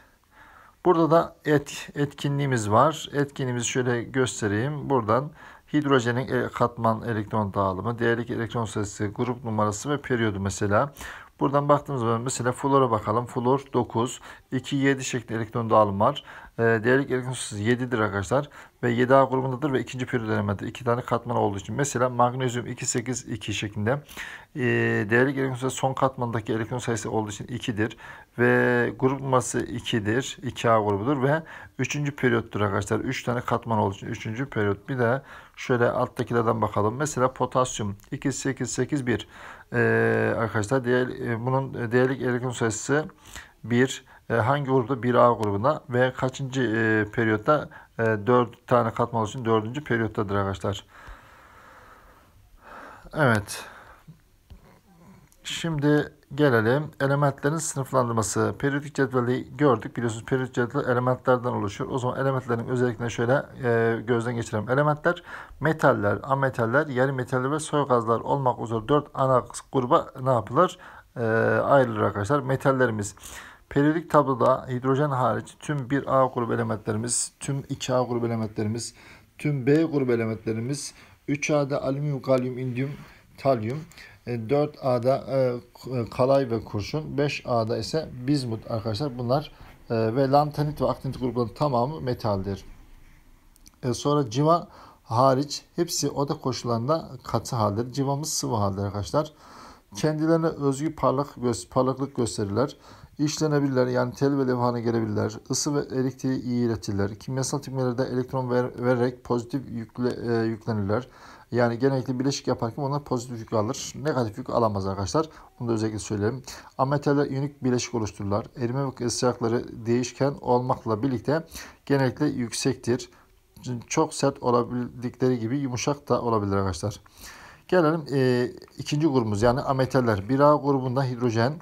Burada da et, etkinliğimiz var. Etkinliğimizi şöyle göstereyim. Buradan hidrojenin katman elektron dağılımı, değerlik elektron sayısı, grup numarası ve periyodu mesela. Buradan baktığımız zaman mesela flora bakalım. Flor 9, 2, 7 şeklinde elektron dağılım var. E, ee, değerlik elektronsuz 7'dir arkadaşlar. Ve 7A grubundadır ve ikinci pürü denemede 2 tane katman olduğu için. Mesela magnezyum 2, 8, 2 şeklinde. E, ee, değerlik elektronsuz son katmandaki elektron sayısı olduğu için 2'dir. Ve grup numarası 2'dir. 2A grubudur ve 3. periyottur arkadaşlar. 3 tane katman olduğu için 3. periyot. Bir de şöyle alttakilerden bakalım. Mesela potasyum 2, 8, 8, 1. Ee, arkadaşlar diğer, e, bunun e, değerlik elektron sayısı 1 e, hangi grupta 1A grubuna ve kaçıncı periyotta e, 4 tane katman için 4. periyottadır arkadaşlar. Evet. Şimdi Gelelim elementlerin sınıflandırması. Periyodik cetveli gördük. Biliyorsunuz periyodik cetvel elementlerden oluşuyor. O zaman elementlerin özelliklerini şöyle e, gözden geçirelim. Elementler metaller, ametaller, yarı metaller ve soy gazlar olmak üzere 4 ana gruba ne yapılır? E, ayrılır arkadaşlar. Metallerimiz. Periyodik tabloda hidrojen hariç tüm 1A grubu elementlerimiz, tüm 2A grubu elementlerimiz, tüm B grubu elementlerimiz, 3A'da alüminyum, galyum, indium, talyum, 4A'da e, e, e, kalay ve kurşun, 5A'da ise bizmut arkadaşlar. Bunlar ve lantanit ve aktinit grubunun tamamı metaldir. Sonra civa hariç hepsi oda koşullarında katı haldir. Civamız sıvı haldir arkadaşlar. Kendilerine özgü parlak parlaklık gösterirler. İşlenebilirler yani tel ve levhane gelebilirler. Isı ve elektriği iyi iletirler. Kimyasal tipmelerde elektron ver, vererek pozitif yükle, e, yüklenirler. Yani genellikle bileşik yaparken onlar pozitif yük alır. Negatif yük alamaz arkadaşlar. Bunu da özellikle söyleyelim. Ametaller unik bileşik oluştururlar. Erime ve sıcakları değişken olmakla birlikte genellikle yüksektir. Çok sert olabildikleri gibi yumuşak da olabilir arkadaşlar. Gelelim e, ikinci grubumuz yani ametaller. 1A grubunda hidrojen,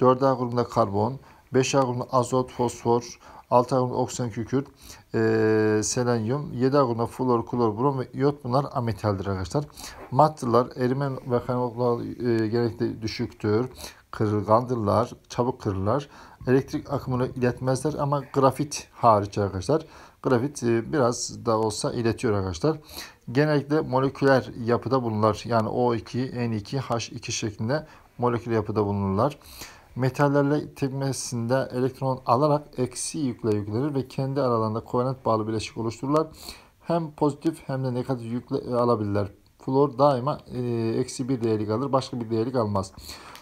4A grubunda karbon, 5A grubunda azot, fosfor, 6 argon oksijen kükürt, e, selenyum, 7 argon flor, klor, brom ve iot bunlar ametaldir arkadaşlar. Maddeler erime mekanizmaları e, genellikle düşüktür, kırılgandırlar, çabuk kırılır. Elektrik akımını iletmezler ama grafit hariç arkadaşlar. Grafit e, biraz da olsa iletiyor arkadaşlar. Genellikle moleküler yapıda bulunurlar. Yani O2, N2, H2 şeklinde moleküler yapıda bulunurlar metallerle itilmesinde elektron alarak eksi yükle yüklenir ve kendi aralarında kovalent bağlı bileşik oluştururlar. Hem pozitif hem de negatif yükle alabilirler. Flor daima e, eksi bir değerlik alır. Başka bir değerlik almaz.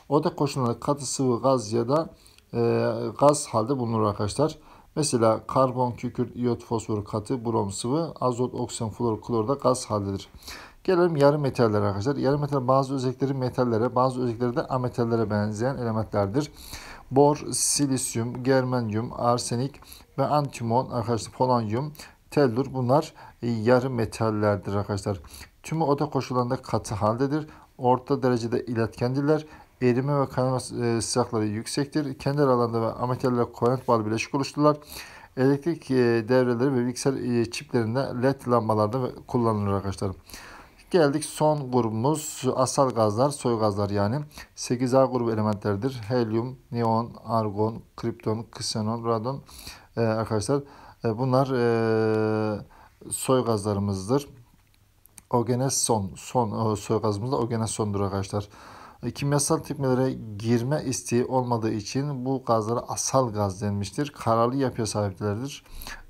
Oda koşullarında katı sıvı gaz ya da e, gaz halde bulunur arkadaşlar. Mesela karbon, kükürt, iot, fosfor katı, brom sıvı, azot, oksijen, flor, klor da gaz halidir. Gelelim yarı metallere arkadaşlar. Yarı metal bazı özellikleri metallere, bazı özellikleri de ametallere benzeyen elementlerdir. Bor, silisyum, germanyum, arsenik ve antimon arkadaşlar polonyum, tellur bunlar e, yarı metallerdir arkadaşlar. Tümü oda koşullarında katı haldedir. Orta derecede iletkendirler. Erime ve kaynama e, sıcakları yüksektir. Kendi aralarında ve ametallerle kovalent bağlı bileşik oluştururlar. Elektrik e, devreleri ve bilgisayar çiplerinde led lambalarda kullanılır arkadaşlar. Geldik son grubumuz asal gazlar, soy gazlar yani. 8A grubu elementlerdir. Helyum, neon, argon, kripton, ksenon, radon. Ee, arkadaşlar e, bunlar e, soy gazlarımızdır. Ogenes son, son e, soy gazımız da ogenes sondur arkadaşlar. E, kimyasal tipmelere girme isteği olmadığı için bu gazlara asal gaz denmiştir. Kararlı yapıya sahiplerdir.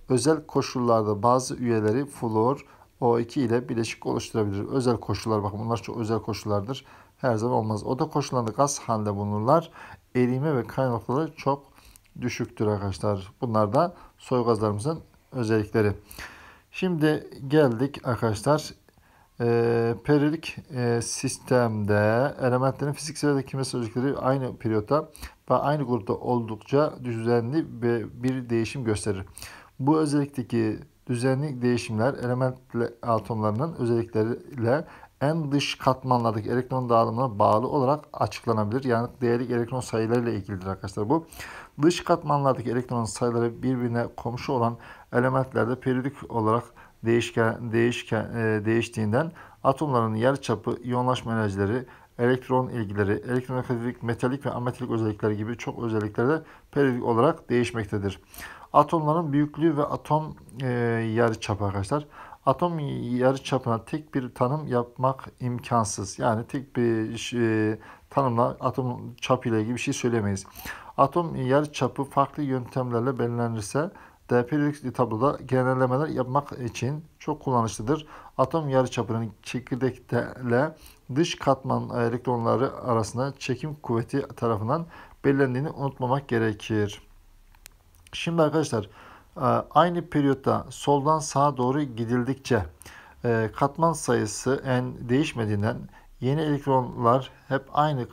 Özel koşullarda bazı üyeleri flor, o2 ile bileşik oluşturabilir. Özel koşullar bakın bunlar çok özel koşullardır. Her zaman olmaz. Oda koşullarında gaz halde bulunurlar. Erime ve kaynakları çok düşüktür arkadaşlar. Bunlar da soğuk gazlarımızın özellikleri. Şimdi geldik arkadaşlar. E, periyodik e, sistemde elementlerin fiziksel ve kimyasal özellikleri aynı periyotta ve aynı grupta oldukça düzenli ve bir değişim gösterir. Bu özellikteki düzenli değişimler element atomlarının özellikleriyle en dış katmanlardaki elektron dağılımına bağlı olarak açıklanabilir. Yani değerli elektron sayılarıyla ilgilidir arkadaşlar bu. Dış katmanlardaki elektron sayıları birbirine komşu olan elementlerde periyodik olarak değişken, değişken, e, değiştiğinden atomların yarıçapı, iyonlaşma enerjileri, elektron ilgileri, elektronegatiflik, metalik ve ametilik özellikleri gibi çok özellikleri de periyodik olarak değişmektedir. Atomların büyüklüğü ve atom e, yarı arkadaşlar. Atom yarıçapına tek bir tanım yapmak imkansız. Yani tek bir e, tanımla atom çapı ile ilgili bir şey söylemeyiz. Atom yarıçapı farklı yöntemlerle belirlenirse de periyodik tabloda genellemeler yapmak için çok kullanışlıdır. Atom yarıçapının çekirdekle dış katman elektronları arasında çekim kuvveti tarafından belirlendiğini unutmamak gerekir. Şimdi arkadaşlar e, aynı periyotta soldan sağa doğru gidildikçe e, katman sayısı en değişmediğinden yeni elektronlar hep aynı e,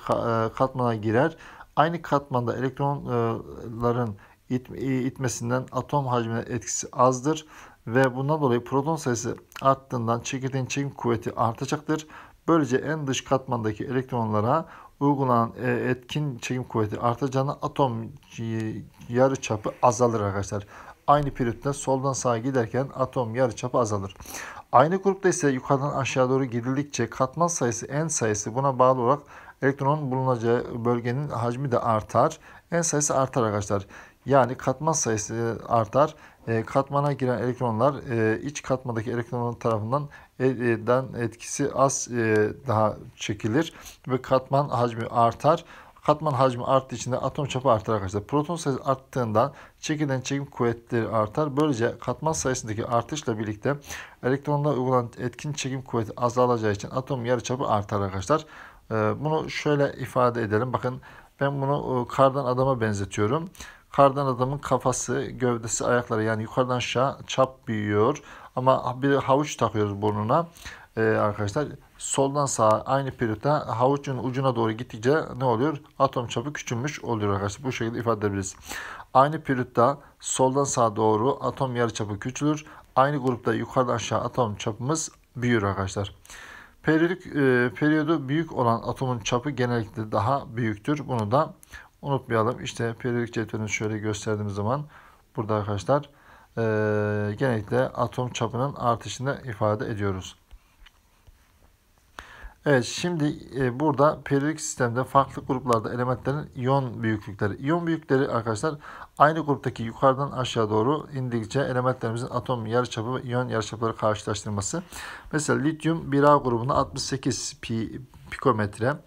katmana girer. Aynı katmanda elektronların itmesinden atom hacmine etkisi azdır ve bundan dolayı proton sayısı arttığından çekirdeğin çekim kuvveti artacaktır. Böylece en dış katmandaki elektronlara uygulanan e, etkin çekim kuvveti artacağına atom e, yarı çapı azalır arkadaşlar. Aynı periyotta soldan sağa giderken atom yarı çapı azalır. Aynı grupta ise yukarıdan aşağı doğru gidildikçe katman sayısı en sayısı buna bağlı olarak elektronun bulunacağı bölgenin hacmi de artar. En sayısı artar arkadaşlar. Yani katman sayısı artar. E, katmana giren elektronlar e, iç katmadaki elektronların tarafından eden etkisi az e, daha çekilir ve katman hacmi artar. Katman hacmi arttığı için de atom çapı artar arkadaşlar. Proton sayısı arttığından çekilen çekim kuvvetleri artar. Böylece katman sayısındaki artışla birlikte elektronlara uygulanan etkin çekim kuvveti azalacağı için atom yarıçapı artar arkadaşlar. E, bunu şöyle ifade edelim. Bakın ben bunu e, kardan adama benzetiyorum. Kardan adamın kafası, gövdesi, ayakları yani yukarıdan aşağı çap büyüyor. Ama bir havuç takıyoruz burnuna ee, arkadaşlar. Soldan sağa aynı periyotta havucun ucuna doğru gittikçe ne oluyor? Atom çapı küçülmüş oluyor arkadaşlar. Bu şekilde ifade edebiliriz. Aynı periyotta soldan sağa doğru atom yarıçapı küçülür. Aynı grupta yukarıdan aşağı atom çapımız büyür arkadaşlar. Periyodik e, periyodu büyük olan atomun çapı genellikle daha büyüktür. Bunu da unutmayalım. İşte periyodik cetvelini şöyle gösterdiğimiz zaman burada arkadaşlar e, genellikle atom çapının artışını ifade ediyoruz. Evet şimdi e, burada periyodik sistemde farklı gruplarda elementlerin iyon büyüklükleri. İyon büyüklükleri arkadaşlar aynı gruptaki yukarıdan aşağı doğru indikçe elementlerimizin atom yarıçapı ve iyon yarıçapları karşılaştırması. Mesela lityum 1A grubunda 68 pi pikometre.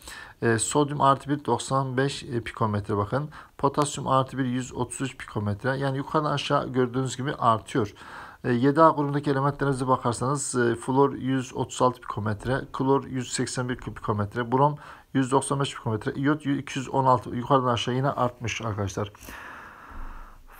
E, sodyum artı 1 95 e, pikometre bakın. Potasyum artı 1 133 pikometre. Yani yukarıdan aşağı gördüğünüz gibi artıyor. 7A e, grubundaki elementlerinize bakarsanız e, flor 136 pikometre, klor 181 pikometre, brom 195 pikometre, iot 216 yukarıdan aşağı yine artmış arkadaşlar.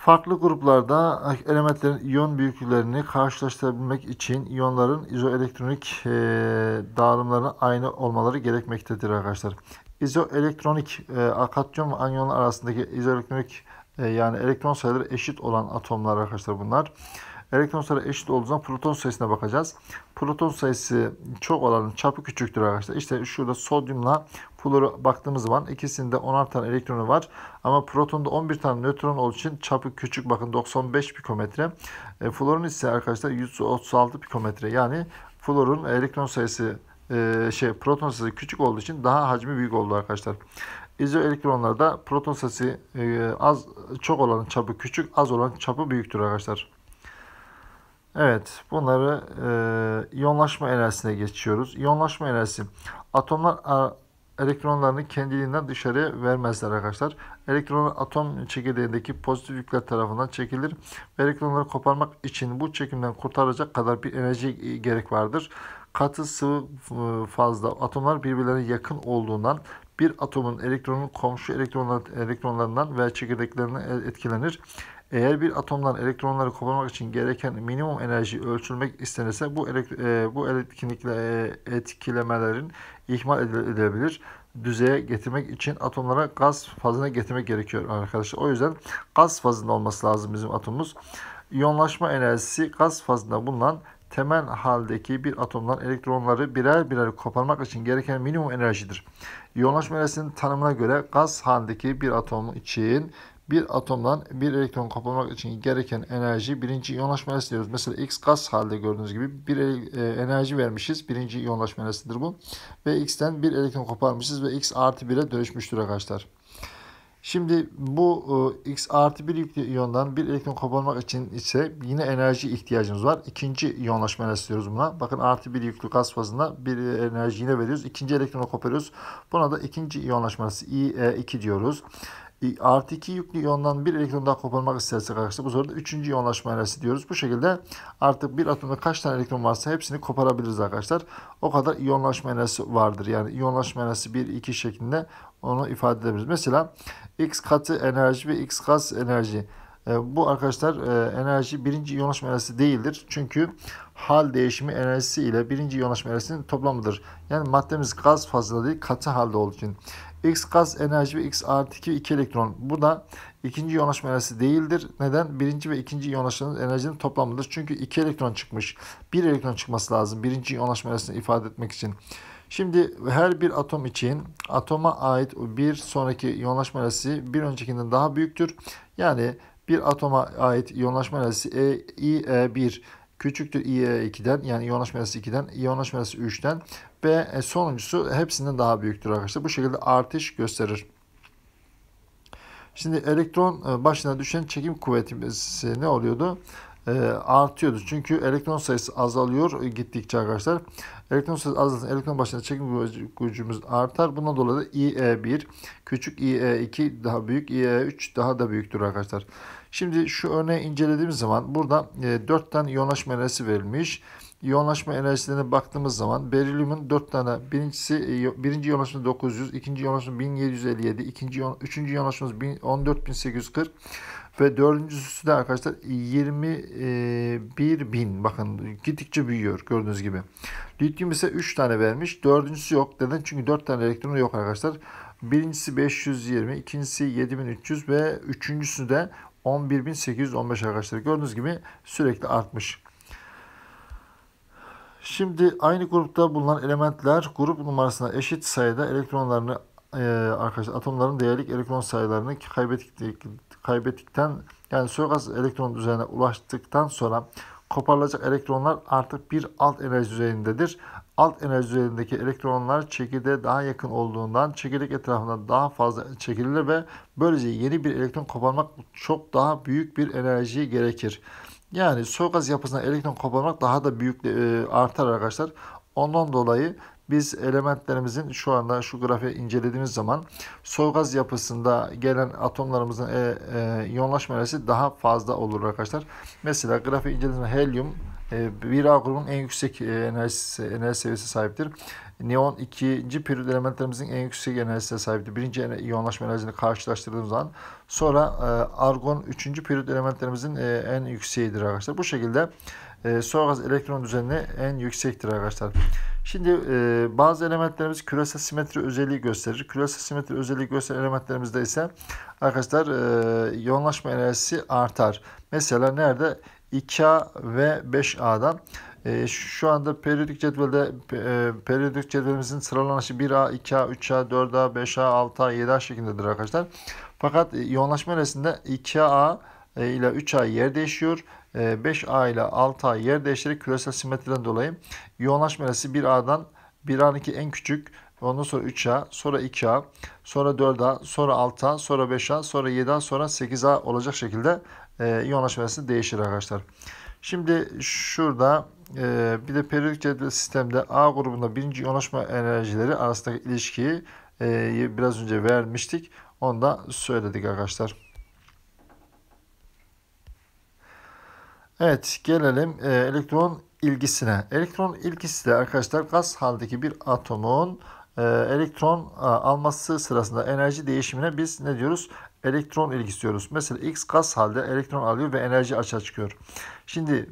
Farklı gruplarda elementlerin iyon büyüklüklerini karşılaştırabilmek için iyonların izoelektronik e, aynı olmaları gerekmektedir arkadaşlar. İzoelektronik e, katyon ve anyon arasındaki izoelektronik e, yani elektron sayıları eşit olan atomlar arkadaşlar bunlar. Elektron sayıları eşit olduğu zaman proton sayısına bakacağız. Proton sayısı çok olanın çapı küçüktür arkadaşlar. İşte şurada sodyumla Flora baktığımız zaman ikisinde 10'ar tane elektronu var. Ama protonda 11 tane nötron olduğu için çapı küçük bakın 95 pikometre. E, florun ise arkadaşlar 136 pikometre. Yani fluorun elektron sayısı e, şey proton sayısı küçük olduğu için daha hacmi büyük oldu arkadaşlar. İzoelektronlarda proton sayısı e, az çok olan çapı küçük, az olan çapı büyüktür arkadaşlar. Evet, bunları e, iyonlaşma enerjisine geçiyoruz. İyonlaşma enerjisi atomlar elektronlarını kendiliğinden dışarıya vermezler arkadaşlar. Elektronlar atom çekirdeğindeki pozitif yükler tarafından çekilir ve elektronları koparmak için bu çekimden kurtaracak kadar bir enerji e, gerek vardır. Katı sıvı e, fazla atomlar birbirlerine yakın olduğundan bir atomun elektronun komşu elektronlar, elektronlarından ve çekirdeklerinden e, etkilenir. Eğer bir atomdan elektronları koparmak için gereken minimum enerji ölçülmek istenirse bu elekt e, bu elektronikle e, etkilemelerin ihmal edilebilir düzeye getirmek için atomlara gaz fazına getirmek gerekiyor arkadaşlar. O yüzden gaz fazında olması lazım bizim atomumuz. İyonlaşma enerjisi gaz fazında bulunan temel haldeki bir atomdan elektronları birer birer koparmak için gereken minimum enerjidir. İyonlaşma enerjisinin tanımına göre gaz haldeki bir atom için bir atomdan bir elektron koparmak için gereken enerji birinci iyonlaşma enerjisi diyoruz. Mesela X gaz halde gördüğünüz gibi bir e, enerji vermişiz. Birinci iyonlaşma enerjisidir bu. Ve X'ten bir elektron koparmışız ve X artı 1'e dönüşmüştür arkadaşlar. Şimdi bu e, X artı 1 yüklü iyondan bir elektron koparmak için ise yine enerji ihtiyacımız var. İkinci iyonlaşma enerjisi diyoruz buna. Bakın artı 1 yüklü gaz fazında bir enerji yine veriyoruz. İkinci elektronu koparıyoruz. Buna da ikinci iyonlaşma enerjisi I2 diyoruz. E, artı 2 yüklü iyondan bir elektron daha koparmak istersek arkadaşlar bu soruda 3. iyonlaşma enerjisi diyoruz. Bu şekilde artık bir atomda kaç tane elektron varsa hepsini koparabiliriz arkadaşlar. O kadar iyonlaşma enerjisi vardır. Yani iyonlaşma enerjisi 1-2 şeklinde onu ifade edebiliriz. Mesela x katı enerji ve x gaz enerji. E, bu arkadaşlar e, enerji birinci iyonlaşma enerjisi değildir. Çünkü hal değişimi enerjisi ile birinci iyonlaşma enerjisinin toplamıdır. Yani maddemiz gaz fazla değil katı halde olduğu için. X gaz enerji ve X artı 2 2 elektron. Bu da ikinci yoğunlaşma enerjisi değildir. Neden? Birinci ve ikinci yoğunlaşmanın enerjinin toplamıdır. Çünkü 2 elektron çıkmış. 1 elektron çıkması lazım. Birinci yoğunlaşma enerjisini ifade etmek için. Şimdi her bir atom için atoma ait bir sonraki yoğunlaşma enerjisi bir öncekinden daha büyüktür. Yani bir atoma ait yoğunlaşma enerjisi e, IE1 küçüktür IE2'den yani yoğunlaşma enerjisi 2'den, yoğunlaşma enerjisi 3'ten ve e, sonuncusu hepsinden daha büyüktür arkadaşlar. Bu şekilde artış gösterir. Şimdi elektron e, başına düşen çekim kuvvetimiz ne oluyordu? E, artıyordu. Çünkü elektron sayısı azalıyor gittikçe arkadaşlar. Elektron sayısı azalırsa elektron başına çekim gücümüz artar. Bundan dolayı da IE1 küçük IE2 daha büyük IE3 daha da büyüktür arkadaşlar. Şimdi şu örneği incelediğimiz zaman burada e, 4 tane iyonlaşma enerjisi verilmiş. İyonlaşma enerjilerine baktığımız zaman berilyumun 4 tane. Birincisi e, birinci iyonlaşma 900, ikinci iyonlaşma 1757, ikinci üçüncü iyonlaşmamız 14840 ve dördüncüsü de arkadaşlar 21.000 e, bakın gittikçe büyüyor gördüğünüz gibi. Lityum ise 3 tane vermiş. Dördüncüsü yok. Neden? Çünkü 4 tane elektronu yok arkadaşlar. Birincisi 520, ikincisi 7300 ve üçüncüsü de 11.815 arkadaşlar. Gördüğünüz gibi sürekli artmış. Şimdi aynı grupta bulunan elementler grup numarasına eşit sayıda elektronlarını e, arkadaşlar atomların değerlik elektron sayılarını kaybettik, kaybettikten yani soğuk elektron düzeyine ulaştıktan sonra koparılacak elektronlar artık bir alt enerji düzeyindedir. Alt enerji düzeyindeki elektronlar çekirdeğe daha yakın olduğundan çekirdek etrafında daha fazla çekilir ve böylece yeni bir elektron koparmak çok daha büyük bir enerjiyi gerekir. Yani soğuk gaz yapısına elektron koparmak daha da büyük e, artar arkadaşlar. Ondan dolayı biz elementlerimizin şu anda şu grafiği incelediğimiz zaman soğuk gaz yapısında gelen atomlarımızın e, e, iyonlaşma enerjisi daha fazla olur arkadaşlar. Mesela grafiği incelediğimiz helyum e, 1A grubunun en yüksek e, enerji, enerji seviyesi sahiptir. Neon ikinci periyod elementlerimizin en yüksek enerjisine sahipti. Birinci iyonlaşma enerjisini karşılaştırdığımız zaman. Sonra e, argon üçüncü periyod elementlerimizin e, en yükseğidir arkadaşlar. Bu şekilde e, soğuk elektron düzenli en yüksektir arkadaşlar. Şimdi e, bazı elementlerimiz küresel simetri özelliği gösterir. Küresel simetri özelliği gösteren elementlerimizde ise arkadaşlar e, yoğunlaşma enerjisi artar. Mesela nerede? 2A ve 5A'da ee, şu anda periyodik cetvelde e, periyodik cetvelimizin sıralanışı 1A, 2A, 3A, 4A, 5A, 6A, 7A şeklindedir arkadaşlar. Fakat e, yoğunlaşma evresinde 2A e, ile 3A yer değişiyor. 5A ile 6A yer değiştirerek küresel simetriden dolayı yoğunlaşma evresi 1A'dan 1A2 en küçük Ondan sonra 3A, sonra 2A, sonra 4A, sonra 6A, sonra 5A, sonra 7A, sonra 8A olacak şekilde yoğunlaşma yoğunlaşma değişir arkadaşlar. Şimdi şurada e, bir de periyodik cetvel sistemde A grubunda birinci yoğunlaşma enerjileri arasındaki ilişkiyi e, biraz önce vermiştik. Onu da söyledik arkadaşlar. Evet gelelim e, elektron ilgisine. Elektron ilgisi de arkadaşlar gaz haldeki bir atomun e, elektron alması sırasında enerji değişimine biz ne diyoruz? elektron ilgisi diyoruz. Mesela X gaz halde elektron alıyor ve enerji açığa çıkıyor. Şimdi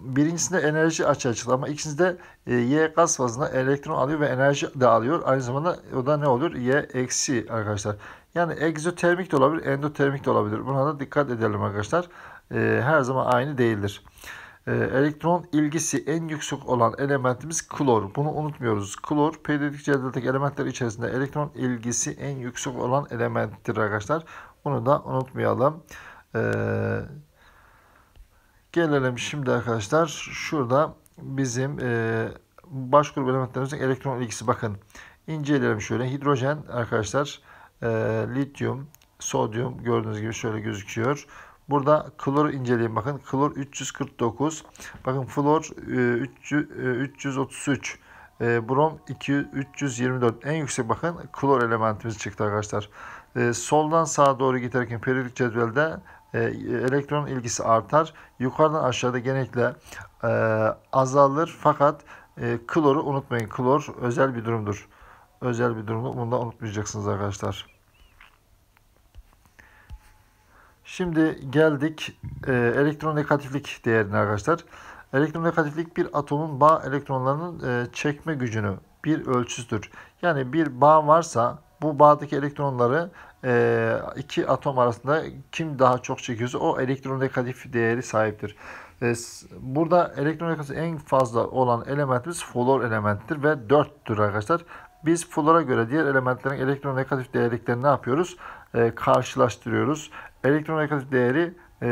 birincisinde enerji açığa çıkıyor ama ikincisinde e, Y gaz fazında elektron alıyor ve enerji de alıyor. Aynı zamanda o da ne olur? Y eksi arkadaşlar. Yani egzotermik de olabilir, endotermik de olabilir. Buna da dikkat edelim arkadaşlar. E, her zaman aynı değildir e, elektron ilgisi en yüksek olan elementimiz klor. Bunu unutmuyoruz. Klor periyodik celdeldeki elementler içerisinde elektron ilgisi en yüksek olan elementtir arkadaşlar. Bunu da unutmayalım. Ee, gelelim şimdi arkadaşlar. Şurada bizim e, baş grup elementlerimizin elektron ilgisi. Bakın inceleyelim şöyle. Hidrojen arkadaşlar e, lityum, sodyum gördüğünüz gibi şöyle gözüküyor. Burada klor inceleyin bakın. Klor 349. Bakın flor e, 333. E, e, brom 200, 324. En yüksek bakın klor elementimiz çıktı arkadaşlar e, soldan sağa doğru giderken periyodik cetvelde e, elektron ilgisi artar. Yukarıdan aşağıda genellikle e, azalır fakat e, kloru unutmayın. Klor özel bir durumdur. Özel bir durumdur. Bunu da unutmayacaksınız arkadaşlar. Şimdi geldik e, negatiflik değerine arkadaşlar. Elektron negatiflik bir atomun bağ elektronlarının e, çekme gücünü bir ölçüsüdür. Yani bir bağ varsa bu bağdaki elektronları e, iki atom arasında kim daha çok çekiyorsa o elektron elektronegatif değeri sahiptir. E, burada elektronegatif en fazla olan elementimiz flor elementidir ve 4'tür arkadaşlar. Biz flora göre diğer elementlerin elektron elektronegatif değerliklerini ne yapıyoruz? E, karşılaştırıyoruz. Elektronegatif değeri e,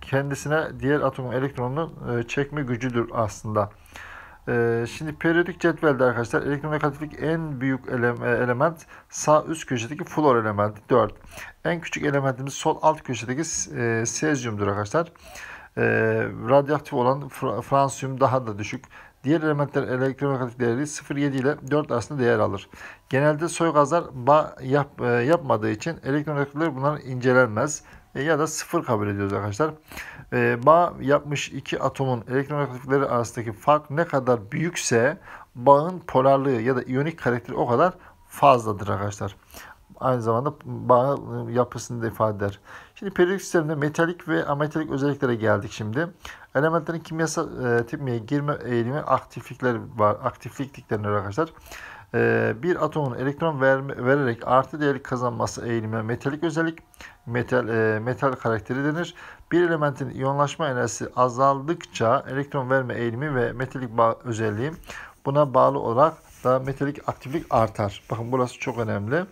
kendisine diğer atomun elektronunu e, çekme gücüdür aslında. Ee, şimdi periyodik cetvelde arkadaşlar elektronegatiflik en büyük e, element sağ üst köşedeki flor elementi 4. En küçük elementimiz sol alt köşedeki e, sezyumdur arkadaşlar. E, radyoaktif olan fr fransiyum daha da düşük. Diğer elementler elektronegatif değeri 0,7 ile 4 arasında değer alır. Genelde soy gazlar bağ yap, e, yapmadığı için elektronegatifler bunlar incelenmez. E, ya da sıfır kabul ediyoruz arkadaşlar. E, bağ yapmış iki atomun elektron elektronegatifleri arasındaki fark ne kadar büyükse bağın polarlığı ya da iyonik karakteri o kadar fazladır arkadaşlar. Aynı zamanda bağ yapısını da ifade eder. Şimdi periyodik sistemde metalik ve ametalik özelliklere geldik şimdi. Elementlerin kimyasal e, tipmeye girme eğilimi aktiflikler var. Aktiflik denir arkadaşlar e, bir atomun elektron verme, vererek artı değerlik kazanması eğilimi metalik özellik metal, e, metal karakteri denir. Bir elementin iyonlaşma enerjisi azaldıkça elektron verme eğilimi ve metalik bağ özelliği buna bağlı olarak da metalik aktiflik artar. Bakın burası çok önemli.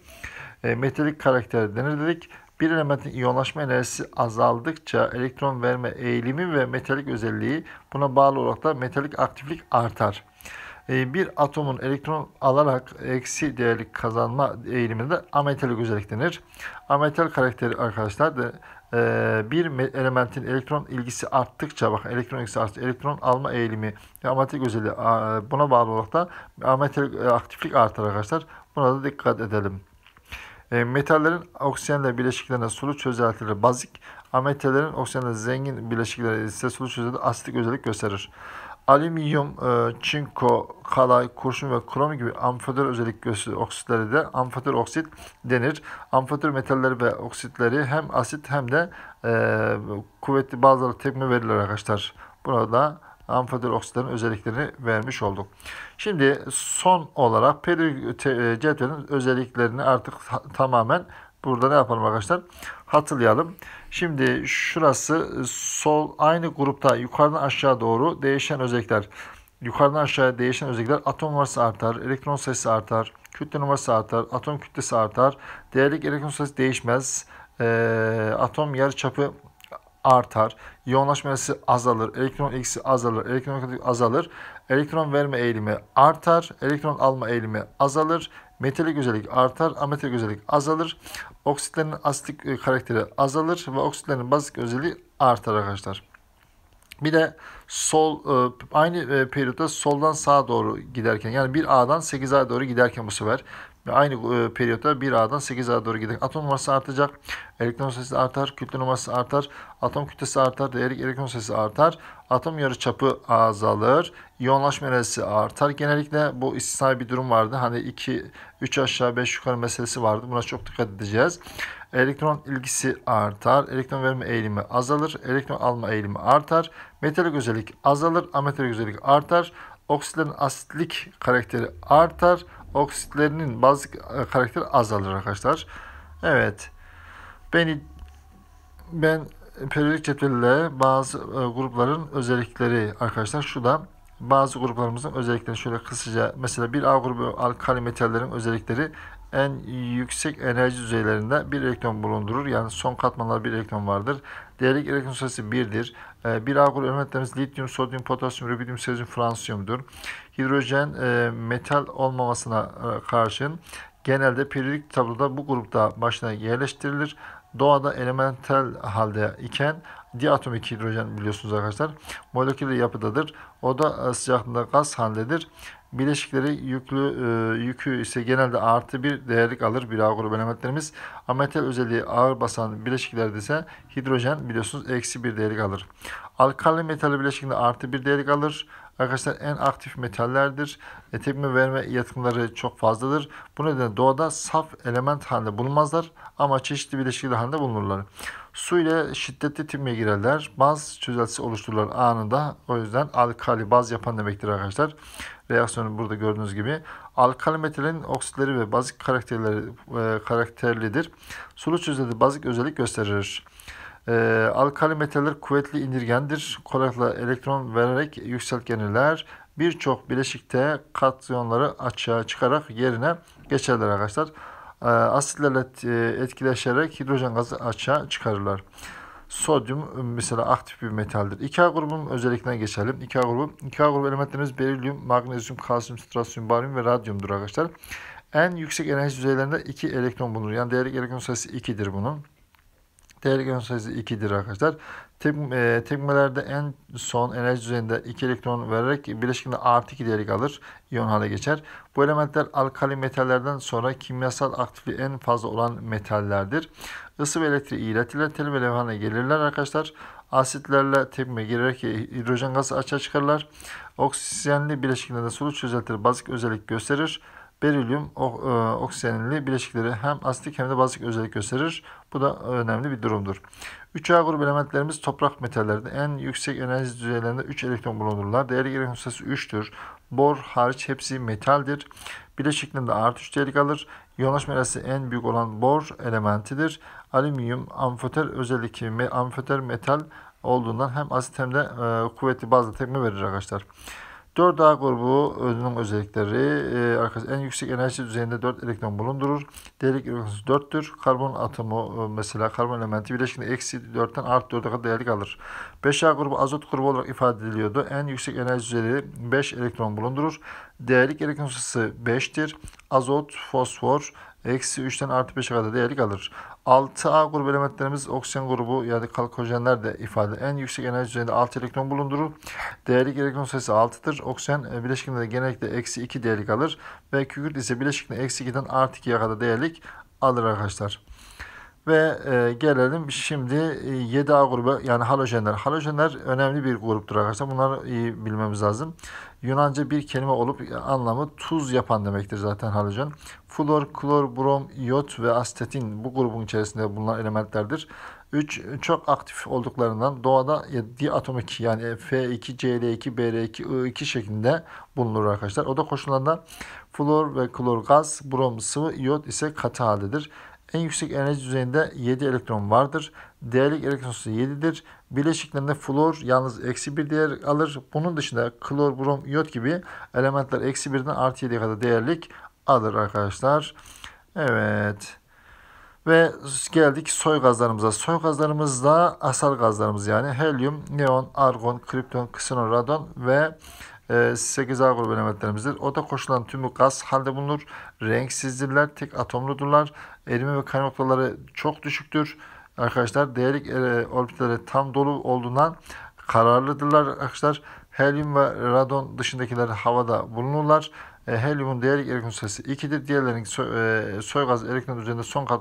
E, metalik karakter denir dedik. Bir elementin iyonlaşma enerjisi azaldıkça elektron verme eğilimi ve metalik özelliği buna bağlı olarak da metalik aktiflik artar. Ee, bir atomun elektron alarak eksi değerlik kazanma eğilimine de ametalik özellik denir. Ametal karakteri arkadaşlar da e, bir elementin elektron ilgisi arttıkça bak elektron ilgisi arttı elektron alma eğilimi ve ametalik özelliği buna bağlı olarak da ametalik e, aktiflik artar arkadaşlar. Buna da dikkat edelim. E, metallerin oksijenle bileşiklerine sulu çözeltileri bazik, ametallerin oksijenle zengin bileşikleri ise sulu çözeltileri asitik özellik gösterir. Alüminyum, e, çinko, kalay, kurşun ve krom gibi amfoter özellik gösteren oksitleri de amfetör oksit denir. Amfoter metalleri ve oksitleri hem asit hem de e, kuvvetli bazıları tepme verirler arkadaşlar. Burada amfoter oksitlerin özelliklerini vermiş olduk. Şimdi son olarak peri e, özelliklerini artık tamamen burada ne yapalım arkadaşlar? Hatırlayalım. Şimdi şurası e, sol aynı grupta yukarıdan aşağı doğru değişen özellikler. Yukarıdan aşağıya değişen özellikler atom numarası artar, elektron sayısı artar, kütle numarası artar, atom kütlesi artar, değerlik elektron sayısı değişmez, e, atom yarı çapı artar, yoğunlaşma eğrisi azalır, elektron eksi azalır, elektron eksi azalır, elektron verme eğilimi artar, elektron alma eğilimi azalır, metalik özellik artar, ametalik özellik azalır, Oksitlerin asitik e, karakteri azalır ve oksitlerin bazik özelliği artar arkadaşlar. Bir de sol e, aynı e, periyotta soldan sağa doğru giderken yani bir adan 8A'ya doğru giderken bu sefer ve aynı e, periyotta 1A'dan 8A doğru giden atom numarası artacak. Elektron sayısı artar, kütle numarası artar, atom kütlesi artar, değer elektron sayısı artar. Atom yarıçapı azalır. iyonlaşma enerjisi artar. Genellikle bu istisnai bir durum vardı. Hani 2 3 aşağı 5 yukarı meselesi vardı. Buna çok dikkat edeceğiz. Elektron ilgisi artar. Elektron verme eğilimi azalır. Elektron alma eğilimi artar. Metalik özellik azalır. Ametalik özellik artar. Oksitlerin asitlik karakteri artar oksitlerinin bazı karakter azalır arkadaşlar. Evet. Beni ben periyodik cetvelle bazı e, grupların özellikleri arkadaşlar şu da bazı gruplarımızın özelliklerini şöyle kısaca mesela bir A grubu alkali metallerin özellikleri en yüksek enerji düzeylerinde bir elektron bulundurur. Yani son katmanlar bir elektron vardır. Değerlik elektron sayısı 1'dir. E, ee, bir alkol elementlerimiz lityum, sodyum, potasyum, rubidium, sezyum, fransiyumdur. Hidrojen e, metal olmamasına e, karşın genelde periyodik tabloda bu grupta başına yerleştirilir. Doğada elemental halde iken diatomik hidrojen biliyorsunuz arkadaşlar moleküler yapıdadır. O da e, sıcaklığında gaz halindedir. Bileşikleri yüklü e, yükü ise genelde artı bir değerlik alır bir A grubu elementlerimiz. Ametal özelliği ağır basan bileşiklerde ise hidrojen biliyorsunuz eksi bir değerlik alır. Alkali metal bileşikinde artı bir değerlik alır. Arkadaşlar en aktif metallerdir. E, tepme verme yatkınları çok fazladır. Bu nedenle doğada saf element halinde bulunmazlar ama çeşitli bileşikler halinde bulunurlar. Su ile şiddetli timme girerler. Baz çözeltisi oluştururlar anında. O yüzden alkali baz yapan demektir arkadaşlar. Reaksiyonu burada gördüğünüz gibi. Alkali metalin oksitleri ve bazik karakterleri e, karakterlidir. Sulu çözelde bazik özellik gösterir. E, alkali metaller kuvvetli indirgendir. Kolaylıkla elektron vererek yükseltgenirler. Birçok bileşikte katyonları açığa çıkarak yerine geçerler arkadaşlar. E, asitlerle e, etkileşerek hidrojen gazı açığa çıkarırlar. Sodyum e, mesela aktif bir metaldir. 2A grubunun özelliklerine geçelim. 2A grubu, 2A grubu elementlerimiz berilyum, magnezyum, kalsiyum, strasyum, baryum ve radyumdur arkadaşlar. En yüksek enerji düzeylerinde 2 elektron bulunur. Yani değerli elektron sayısı 2'dir bunun. Değerli elektron sayısı 2'dir arkadaşlar. Tekme, tekmelerde en son enerji düzeyinde 2 elektron vererek bileşikinde artı 2 değerlik alır. İyon hale geçer. Bu elementler alkali metallerden sonra kimyasal aktifliği en fazla olan metallerdir. Isı ve elektriği iletiler tel ve levhane gelirler arkadaşlar. Asitlerle tepme girerek hidrojen gazı açığa çıkarırlar. Oksijenli bileşiklerde soru çözeltileri bazik özellik gösterir. Berilyum e, oksijenli bileşikleri hem asitik hem de bazik özellik gösterir. Bu da önemli bir durumdur. 3A grup elementlerimiz toprak metallerinde en yüksek enerji düzeylerinde 3 elektron bulunurlar. Değerli elektron sayısı 3'tür. Bor hariç hepsi metaldir. Bile artı 3 değerlik kalır. Yoğunlaşma enerjisi en büyük olan bor elementidir. Alüminyum amfoter özellik amfoter metal olduğundan hem asit hem de e, kuvvetli bazı tekme verir arkadaşlar. 4A grubu özünün özellikleri e, en yüksek enerji düzeyinde 4 elektron bulundurur. Değerlik elektronsu 4'tür. Karbon atomu e, mesela karbon elementi bileşikinde eksi 4'ten art 4'e kadar değerlik alır. 5A grubu azot grubu olarak ifade ediliyordu. En yüksek enerji düzeyi 5 elektron bulundurur. Değerlik elektron sayısı 5'tir. Azot, fosfor, Eksi 3'ten artı 5'e kadar değerlik alır. 6A grubu elementlerimiz oksijen grubu yani kalkojenler de ifade. En yüksek enerji düzeyinde 6 elektron bulundurur. Değerlik elektron sayısı 6'dır. Oksijen e, bileşikinde genellikle eksi 2 değerlik alır. Ve kükürt ise bileşikinde eksi 2'den artı 2'ye kadar değerlik alır arkadaşlar. Ve e, gelelim şimdi e, 7A grubu yani halojenler. Halojenler önemli bir gruptur arkadaşlar. Bunları iyi bilmemiz lazım. Yunanca bir kelime olup anlamı tuz yapan demektir zaten halojen. Flor, klor, brom, iot ve astetin bu grubun içerisinde bulunan elementlerdir. 3 çok aktif olduklarından doğada diatomik yani F2, CL2, BR2, I2 şeklinde bulunur arkadaşlar. O da koşullarında flor ve klor gaz, brom sıvı, iot ise katı haldedir. En yüksek enerji düzeyinde 7 elektron vardır. Değerlik elektron sayısı 7'dir bileşiklerinde flor yalnız eksi bir değer alır. Bunun dışında klor, brom, iot gibi elementler eksi birden artı yediye kadar değerlik alır arkadaşlar. Evet. Ve geldik soy gazlarımıza. Soy gazlarımız da asal gazlarımız yani helyum, neon, argon, kripton, ksenon, radon ve 8A e, grubu elementlerimizdir. Oda koşulan tümü gaz halde bulunur. Renksizdirler, tek atomludurlar. Erime ve kaynakları çok düşüktür arkadaşlar değerlik e, orbitleri tam dolu olduğundan kararlıdırlar arkadaşlar. Helyum ve radon dışındakiler havada bulunurlar. E, helyumun değerlik elektron sayısı 2'dir. Diğerlerinin soy, e, soy gaz elektron üzerinde son kat